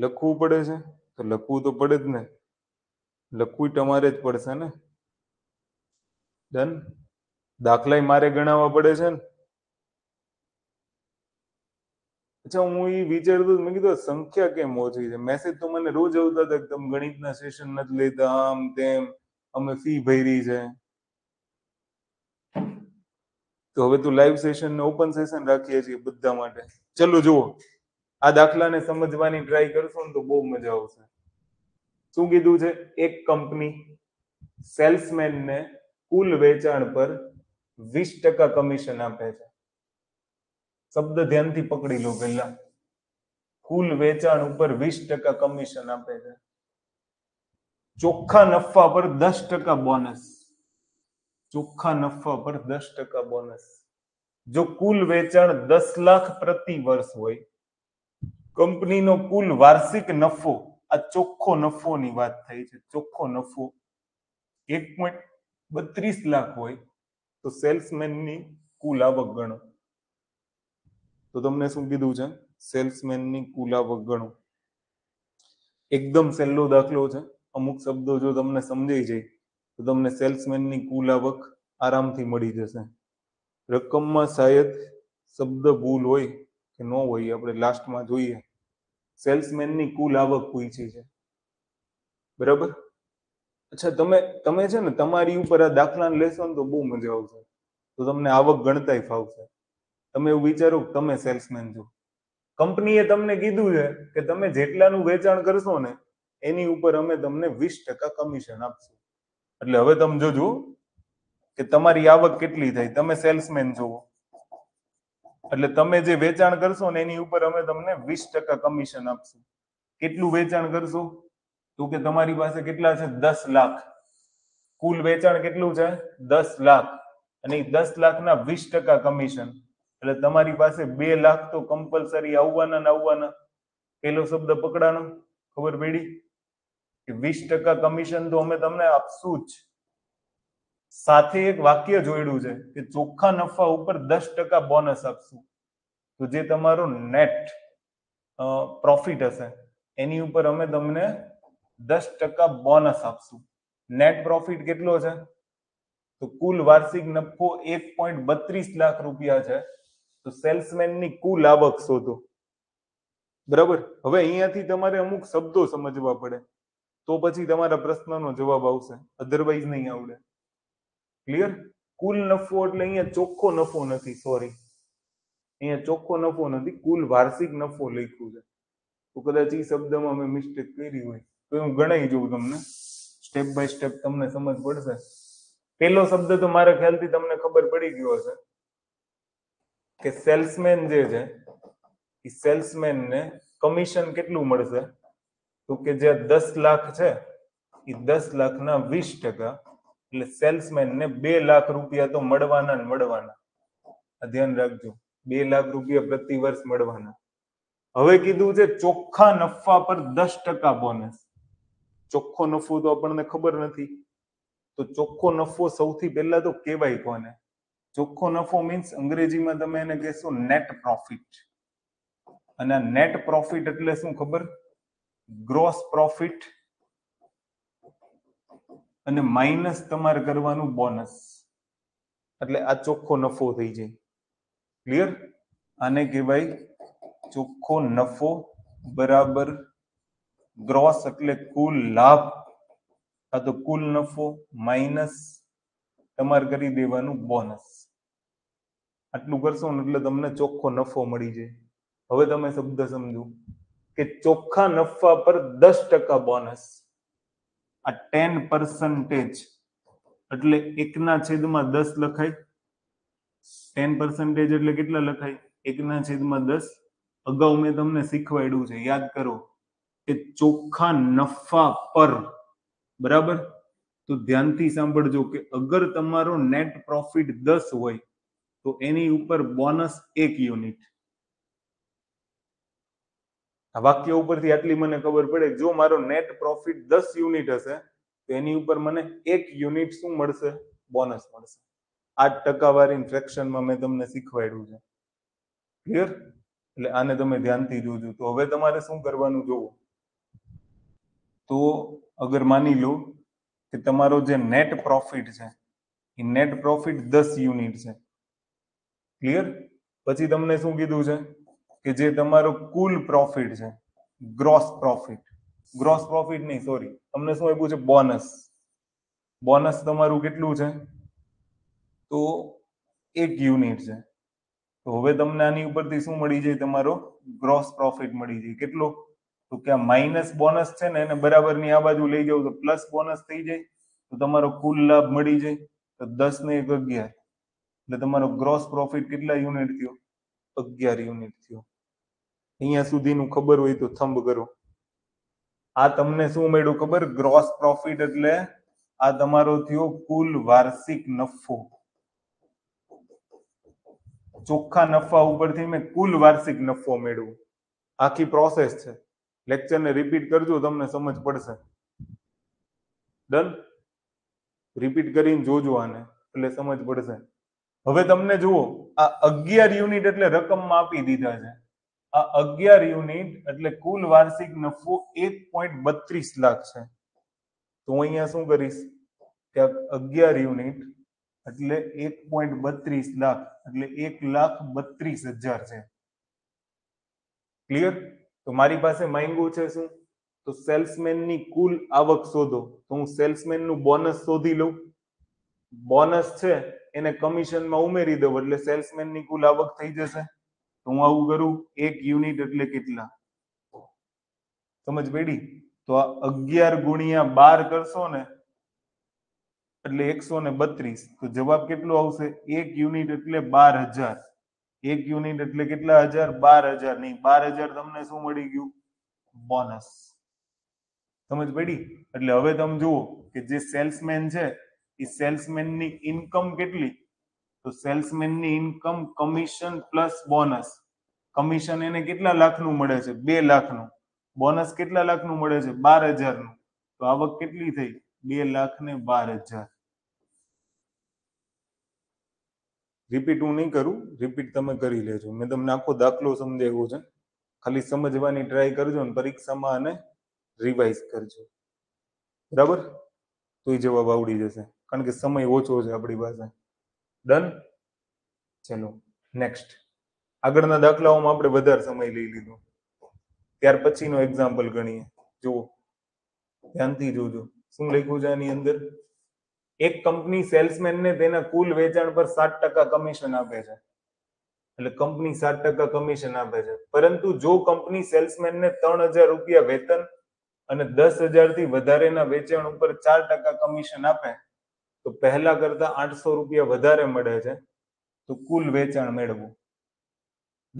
લખવું પડે છે તો લખવું તો પડે જ ને લખવું તમારે જ પડશે ને ડન દાખલાય મારે ગણાવવા પડે છે ને અચ્છા હું એ વિચારતો મેં કીધું સંખ્યા કેમ ઓછી છે મેસેજ તો મને રોજ આવતા હતા એકદમ ગણિતના સેશન નથી લેતા આમ તેમ અમે ફી ભરી છે તો હવે તું લાઈવ સેશન ને ઓપન સેશન રાખીએ છીએ બધા માટે ચલો જુઓ આ દાખલાને સમજવાની ટ્રાય કરશો ને તો બહુ મજા આવશે શું કીધું છે એક કંપની સેલ્સમેનને કુલ વેચાણ પર વીસ ટકા કમિશન આપે છે શબ્દ ધ્યાનથી પકડી લો પહેલા કુલ વેચાણ ઉપર વીસ ટકા કમિશન આપે છે ચોખ્ખા નફા પર દસ ટકા બોનસ ચોખ્ખા નફા પર દસ ટકા બોનસ જો કુલ વેચાણ દસ લાખ પ્રતિ વર્ષ હોય કંપનીનો કુલ વાર્ષિક નફો આ ચોખ્ખો નફોની વાત થઈ છે ચોખ્ખો નફો એક પોઈન્ટ બત્રીસ લાખ હોય તો સેલ્સમેનની કુલ આવક ગણો તો તમને શું કીધું છે સેલ્સમેનની કુલ આવક ગણો એકદમ સહેલો દાખલો છે અમુક શબ્દો જો તમને સમજાઈ જાય તો તમને સેલ્સમેનની કુલ આવક આરામથી મળી જશે રકમમાં શાયદ શબ્દ ભૂલ હોય કે ન હોય આપણે લાસ્ટમાં જોઈએ સેલ્સમેનની કુલ આવક પૂછી છે બરાબર અચ્છા તમે તમે છે ને તમારી ઉપર આ દાખલા લેશો ને તો બહુ મજા આવશે તો તમને આવક ગણતાય ફાવશે તમે એવું વિચારો કે તમે સેલ્સમેન છો કંપનીએ તમને કીધું છે કે તમે જેટલાનું વેચાણ કરશો ને એની ઉપર અમે તમને વીસ ટકા કમિશન આપશું એટલે હવે તમે જોજો કે તમારી આવક કેટલી થઈ તમે સેલ્સમેન છો એટલે તમે જે વેચાણ કરશો ને એની ઉપર અમે તમને વીસ ટકા કમિશન આપશું કેટલું વેચાણ કરશો તો કે તમારી પાસે કેટલા છે દસ લાખ કુલ વેચાણ કેટલું છે દસ લાખ અને દસ લાખના વીસ ટકા કમિશન એટલે તમારી પાસે બે લાખ તો કમ્પલસરી આવવાના ને આવવાના પેલો શબ્દ પકડાનો ખબર પડી કે વીસ ટકા કમિશન તો અમે તમને આપશું જ સાથે એક વાક્ય જોડ્યું છે કે ચોખ્ખા નફા ઉપર દસ ટકા બોનસ આપશું તો જે તમારો નેટ પ્રોફિટ હશે એની ઉપર અમે તમને દસ ટકા બોનસ આપશું નેટ પ્રોફિટ કેટલો છે તો કુલ વાર્ષિક નફો એક પોઈન્ટ બત્રીસ લાખ રૂપિયા છે તો સેલ્સમેનની કુલ આવક શોધો બરાબર હવે અહીંયાથી તમારે અમુક શબ્દો સમજવા પડે તો પછી તમારા પ્રશ્નનો જવાબ આવશે અધરવાઇઝ નહીં આવડે ક્લિયર કુલ નફો એટલે અહીંયા ચોખ્ખો નફો નથી સોરી અહીંયા ચોખ્ખો નફો નથી કુલ વાર્ષિક નફો લખ્યું છે તો કદાચ એ શબ્દમાં મેં મિસ્ટેક કરી હોય તો હું ગણાવી જોઉં તમને સ્ટેપ બાય સ્ટેપ તમને સમજ પડશે પેલો શબ્દ તો મારા ખ્યાલથી તમને ખબર પડી ગયો હશે કે સેલ્સમેન જે છે એ સેલ્સમેન ને કમિશન કેટલું મળશે તો કે જે દસ લાખ છે એ દસ લાખના વીસ ટકા એટલે સેલ્સમેન ને બે લાખ રૂપિયા તો મળવાના ને મળવાના ધ્યાન રાખજો બે લાખ રૂપિયા પ્રતિ વર્ષ મળવાના હવે કીધું છે ચોખ્ખા નફા પર દસ ટકા બોનસ ચોખ્ખો નફો તો આપણને ખબર નથી તો ચોખ્ખો નફો સૌથી પહેલા તો કહેવાય કોને ચોખ્ખો નફો મીન્સ અંગ્રેજીમાં તમે એને કહેશો નેટ પ્રોફિટ અને નેટ પ્રોફિટ એટલે શું ખબર ગ્રોસ પ્રોફિટ અને માઇનસ તમારે કરવાનું બોનસ એટલે આ ચોખ્ખો નફો થઈ જાય ક્લિયર આને કહેવાય ચોખ્ખો નફો બરાબર ગ્રોસ એટલે કુલ લાભ કાં તો કુલ નફો માઇનસ તમારે કરી દેવાનું બોનસ આટલું કરશો ને એટલે તમને ચોખ્ખો નફો મળી જાય હવે તમે શબ્દ સમજો કે ચોખ્ખા નફા પર દસ ટકા બોનસ આ ટેન પર્સન્ટેજ એટલે એકના છેદમાં દસ લખાય ટેન પર્સન્ટેજ એટલે કેટલા લખાય એકના છેદમાં દસ અગાઉ મેં તમને શીખવાડ્યું છે યાદ કરો કે ચોખ્ખા નફા પર બરાબર તો ધ્યાનથી સાંભળજો કે અગર તમારો નેટ પ્રોફિટ દસ હોય તો એની ઉપર બોનસ એક યુનિટ વાક્ય ઉપરથી આટલી મને ખબર પડે જો મારો નેટ પ્રોફિટ દસ યુનિટ હશે તો એની ઉપર મને એક યુનિટ શું મળશે બોનસ મળશે આઠ ટકાવારી ફ્રેક્શનમાં મેં તમને શીખવાડ્યું છે ક્લિયર એટલે આને તમે ધ્યાનથી જોજો તો હવે તમારે શું કરવાનું જોવો તો અગર માની લો કે તમારો જે નેટ પ્રોફિટ છે એ નેટ પ્રોફિટ દસ યુનિટ છે ક્લિયર પછી તમને શું કીધું છે કે જે તમારો કુલ પ્રોફિટ છે ગ્રોસ પ્રોફિટ ગ્રોસ પ્રોફિટ નહીં સોરી તમને શું આપ્યું છે બોનસ બોનસ તમારું કેટલું છે તો એક યુનિટ છે તો હવે તમને આની ઉપરથી શું મળી જાય તમારો ગ્રોસ પ્રોફિટ મળી જાય કેટલો તો કે આ માઇનસ બોનસ છે ને એને બરાબરની આ બાજુ લઈ જાવ તો પ્લસ બોનસ થઈ જાય તો તમારો કુલ લાભ મળી જાય તો દસ ને એક અગિયાર એટલે તમારો ગ્રોસ પ્રોફિટ કેટલા યુનિટ થયો અગિયાર યુનિટ થયો અહીંયા સુધીનું ખબર હોય તો થંભ કરો આ તમને શું મળ્યું ખબર ગ્રોસ પ્રોફિટ એટલે આ તમારો થયો કુલ વાર્ષિક નફો ચોખ્ખા નફા ઉપરથી મેં કુલ વાર્ષિક નફો મેળવું આખી પ્રોસેસ છે લેક્ચરને રિપીટ કરજો તમને સમજ પડશે ડન રિપીટ કરીને જોજો આને એટલે સમજ પડશે હવે તમને જુઓ આ અગિયાર યુનિટ એટલે રકમમાં આપી દીધા છે આ અગિયાર યુનિટ એટલે કુલ વાર્ષિક નફો એક પોઈન્ટ બત્રીસ લાખ છે તો હું અહીંયા શું કરીશ કે અગિયાર યુનિટ એટલે એક પોઈન્ટ બત્રીસ લાખ એટલે એક લાખ બત્રીસ હજાર છે ક્લિયર તો મારી પાસે માંગુ છે શું તો સેલ્સમેનની કુલ આવક શોધો તો હું સેલ્સમેનનું બોનસ શોધી લઉં બોનસ છે એને કમિશનમાં ઉમેરી દઉં એટલે સેલ્સમેનની કુલ આવક થઈ જશે તો હું આવું કરું એક યુનિટ એટલે કેટલા સમજ પડી તો આ અગિયાર ગુણ્યા બાર કરશો ને એટલે એકસો ને બત્રીસ તો જવાબ કેટલો આવશે એક યુનિટ એટલે બાર હજાર એક યુનિટ એટલે કેટલા હજાર બાર હજાર નહીં બાર હજાર તમને શું મળી ગયું બોનસ સમજ પડી એટલે હવે તમે જુઓ કે જે સેલ્સમેન છે એ સેલ્સમેન ની ઇન્કમ કેટલી તો સેલ્સમેનની income commission plus bonus commission એને કેટલા લાખનું મળે છે બે લાખનું બોનસ કેટલા લાખનું મળે છે બાર હજારનું તો આવક કેટલી થઈ બે લાખ ને બાર હજાર રિપીટ હું નહીં કરું રિપીટ તમે કરી લેજો મેં તમને આખો દાખલો સમજાવ્યો છે ખાલી સમજવાની ટ્રાય કરજો ને પરીક્ષામાં અને રિવાઇઝ કરજો બરાબર તો એ જવાબ આવડી જશે કારણ કે સમય ઓછો છે આપણી પાસે ડન ચલો નેક્સ્ટ આગળના દાખલાઓમાં આપણે વધારે સમય લઈ લીધો ત્યાર પછીનો એક્ઝામ્પલ ગણીએ જુઓ ધ્યાનથી જોજો શું લખ્યું છે આની અંદર એક કંપની સેલ્સમેનને તેના કુલ વેચાણ પર સાત ટકા કમિશન આપે છે એટલે કંપની સાત ટકા કમિશન આપે છે પરંતુ જો કંપની સેલ્સમેનને ત્રણ હજાર રૂપિયા વેતન અને દસ હજારથી વધારેના વેચાણ ઉપર ચાર ટકા કમિશન આપે તો પહેલા કરતા આઠસો રૂપિયા વધારે મળે છે તો કુલ વેચાણ મેળવવું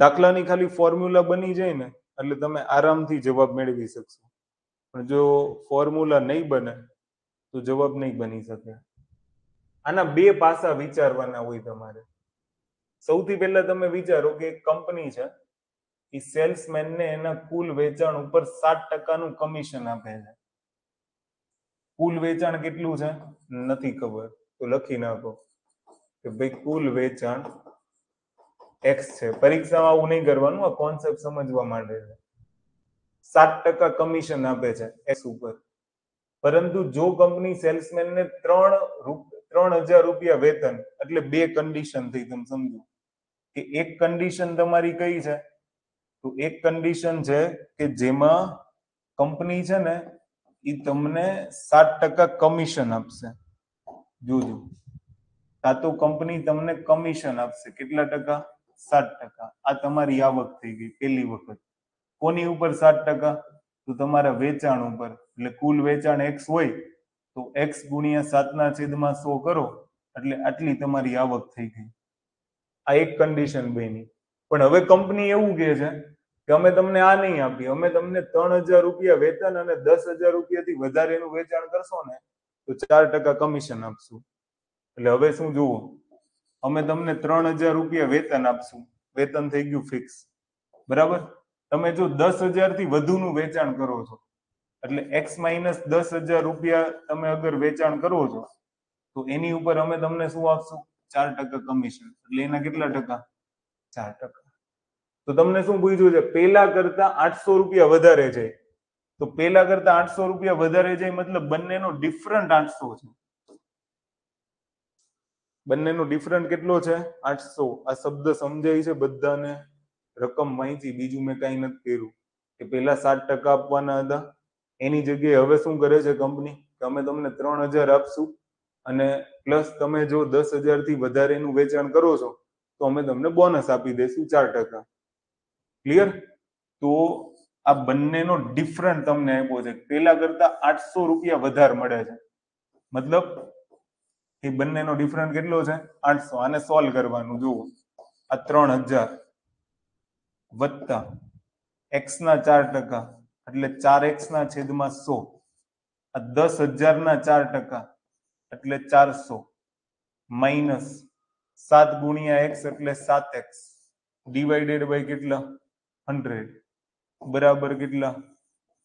દાખલાની ખાલી ફોર્મ્યુલા બની જાય ને એટલે તમે આરામથી જવાબ મેળવી શકશો પણ જો ફોર્મ્યુલા નહીં બને તો જવાબ નહીં બની શકે આના બે પાસા વિચારવાના હોય તમારે સૌથી પહેલા તમે વિચારો કે એક કંપની છે એ સેલ્સમેનને એના કુલ વેચાણ ઉપર સાત ટકાનું કમિશન આપે છે કુલ વેચાણ કેટલું છે નથી ખબર તો લખી નાખો કે ભાઈ કુલ વેચાણ એક્સ છે પરીક્ષામાં આવું નહીં કરવાનું આ કોન્સેપ્ટ સમજવા માટે છે સાત ટકા કમિશન આપે છે એક્સ ઉપર પરંતુ જો કંપની સેલ્સમેનને ત્રણ ત્રણ હજાર રૂપિયા વેતન એટલે બે કન્ડિશન થઈ તમે સમજો કે એક કન્ડિશન તમારી કઈ છે તો એક કન્ડિશન છે કે જેમાં કંપની છે ને એ તમને સાત ટકા કમિશન આપશે જોજો ધાતુ કંપની તમને કમિશન આપશે કેટલા ટકા સાત ટકા આ તમારી આવક થઈ ગઈ પહેલી વખત કોની ઉપર સાત ટકા તો તમારા વેચાણ ઉપર એટલે કુલ વેચાણ એક્સ હોય તો એક્સ ગુણ્યા સાતના છેદમાં સો કરો એટલે આટલી તમારી આવક થઈ ગઈ આ એક કન્ડિશન બની પણ હવે કંપની એવું કહે છે કે અમે તમને આ નહીં આપીએ અમે તમને ત્રણ હજાર રૂપિયા વેતન અને દસ હજાર રૂપિયાથી વધારેનું વેચાણ કરશો ને તો ચાર ટકા કમિશન આપશું એટલે હવે શું જુઓ અમે તમને ત્રણ હજાર રૂપિયા વેતન આપશું વેતન થઈ ગયું ફિક્સ બરાબર તમે જો દસ હજાર હજારથી વધુનું વેચાણ કરો છો એટલે એક્સ માઇનસ દસ હજાર રૂપિયા તમે અગર વેચાણ કરો છો તો એની ઉપર અમે તમને શું આપશું ચાર ટકા કમિશન એટલે એના કેટલા ટકા ચાર ટકા તો તમને શું પૂછ્યું છે પેલા કરતા આઠસો રૂપિયા વધારે છે તો પેલા કરતા આઠસો રૂપિયા વધારે છે મતલબ બંનેનો ડિફરન્ટ આઠસો છે બંનેનો ડિફરન્ટ કેટલો છે આઠસો આ શબ્દ સમજાય છે બધાને રકમ માહિતી બીજું મેં કઈ નથી કર્યું કે પેલા સાત ટકા આપવાના હતા એની જગ્યાએ હવે શું કરે છે કંપની કે અમે તમને ત્રણ હજાર આપશું અને પ્લસ તમે જો દસ હજાર થી વધારેનું વેચાણ કરો છો તો અમે તમને બોનસ આપી દઈશું ચાર ટકા ક્લિયર તો આ બંનેનો ડિફરન્ટ તમને આપ્યો છે પેલા કરતા આઠસો રૂપિયા વધારે મળે છે મતલબ એ બંનેનો ડિફરન્ટ કેટલો છે આઠસો આને સોલ્વ કરવાનું જુઓ આ ત્રણ હજાર વત્તા એક્સ ના ચાર ટકા એટલે ચાર એક્સ ના છેદમાં સો આ દસ હજાર ના ચાર ટકા એટલે ચારસો માઇનસ સાત ગુણ્યા એક્સ એટલે સાત એક્સ ડિવાઈડેડ બાય કેટલા હંડ્રેડ બરાબર કેટલા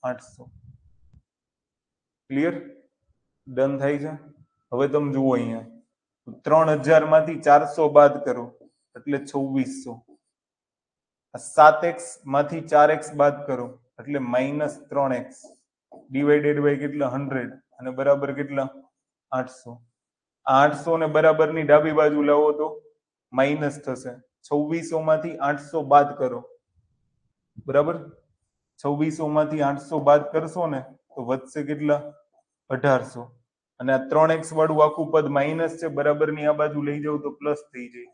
આઠસો ક્લિયર ડન થાય છે હવે તમે જુઓ અહીંયા ત્રણ હજાર માંથી ચારસો બાદ કરો એટલે છવ્વીસો સાત એક્સ માંથી ચાર એક્સ બાદ કરો એટલે માઇનસ ત્રણ એક્સ ડિવાઈડેડ બાય કેટલા હંડ્રેડ અને બરાબર કેટલા આઠસો આઠસો ને બરાબર ની ડાબી બાજુ લાવો તો માઇનસ થશે છવ્વીસો માંથી આઠસો બાદ કરો બરાબર છવ્વીસો માંથી આઠસો બાદ કરશો ને તો વધશે કેટલા અઢારસો અને આ ત્રણ એક્સ વાળું આખું પદ માઇનસ છે બરાબર ની આ બાજુ લઈ જાવ તો પ્લસ થઈ જાય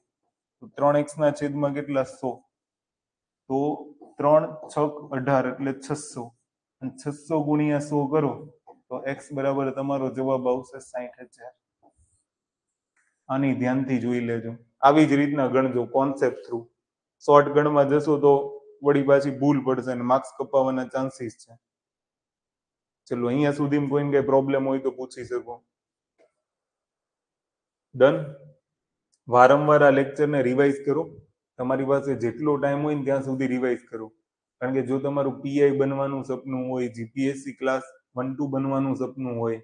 તો ત્રણ એક્સ ના છેદમાં કેટલા સો તો ત્રણ છક અઢાર એટલે છસો અને છસો ગુણ્યા સો કરો તો એક્સ બરાબર તમારો જવાબ આવશે સાહીઠ હજાર આની ધ્યાનથી જોઈ લેજો આવી જ રીતના ગણજો કોન્સેપ્ટ થ્રુ શોર્ટ ગણમાં જશો તો વળી પાછી ભૂલ પડશે અને માર્ક્સ કપાવવાના ચાન્સીસ છે ચલો અહીંયા સુધી કોઈને કઈ પ્રોબ્લેમ હોય તો પૂછી શકો ડન વારંવાર આ લેક્ચરને રિવાઇઝ કરો તમારી પાસે જેટલો ટાઈમ હોય ને ત્યાં સુધી રિવાઇઝ કરો કારણ કે જો તમારું પીઆઈ બનવાનું સપનું હોય જીપીએસસી ક્લાસ વન ટુ બનવાનું સપનું હોય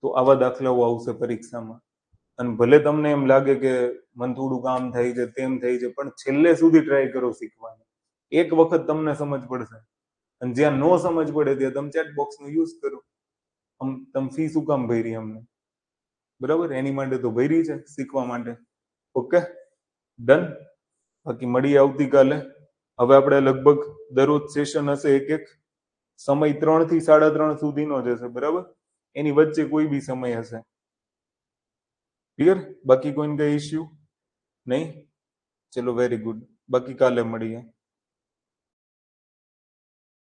તો આવા દાખલાઓ આવશે પરીક્ષામાં અને ભલે તમને એમ લાગે કે મન થોડું કામ થાય છે તેમ થાય છે પણ છેલ્લે સુધી ટ્રાય કરો શીખવાનું એક વખત તમને સમજ પડશે અને જ્યાં નો સમજ પડે ત્યાં તમે ચેટ બોક્સનો યુઝ કરો આમ તમે ફી શું કામ ભરી અમને બરાબર એની માટે તો ભરી છે શીખવા માટે ઓકે ડન બાકી મળીએ આવતીકાલે હવે આપણે લગભગ દરરોજ સેશન હશે એક એક સમય ત્રણ થી સાડા ત્રણ સુધીનો જ હશે બરાબર એની વચ્ચે કોઈ બી સમય હશે ક્લિયર બાકી કોઈને કઈ ઇશ્યુ નહીં ચલો વેરી ગુડ બાકી કાલે મળીએ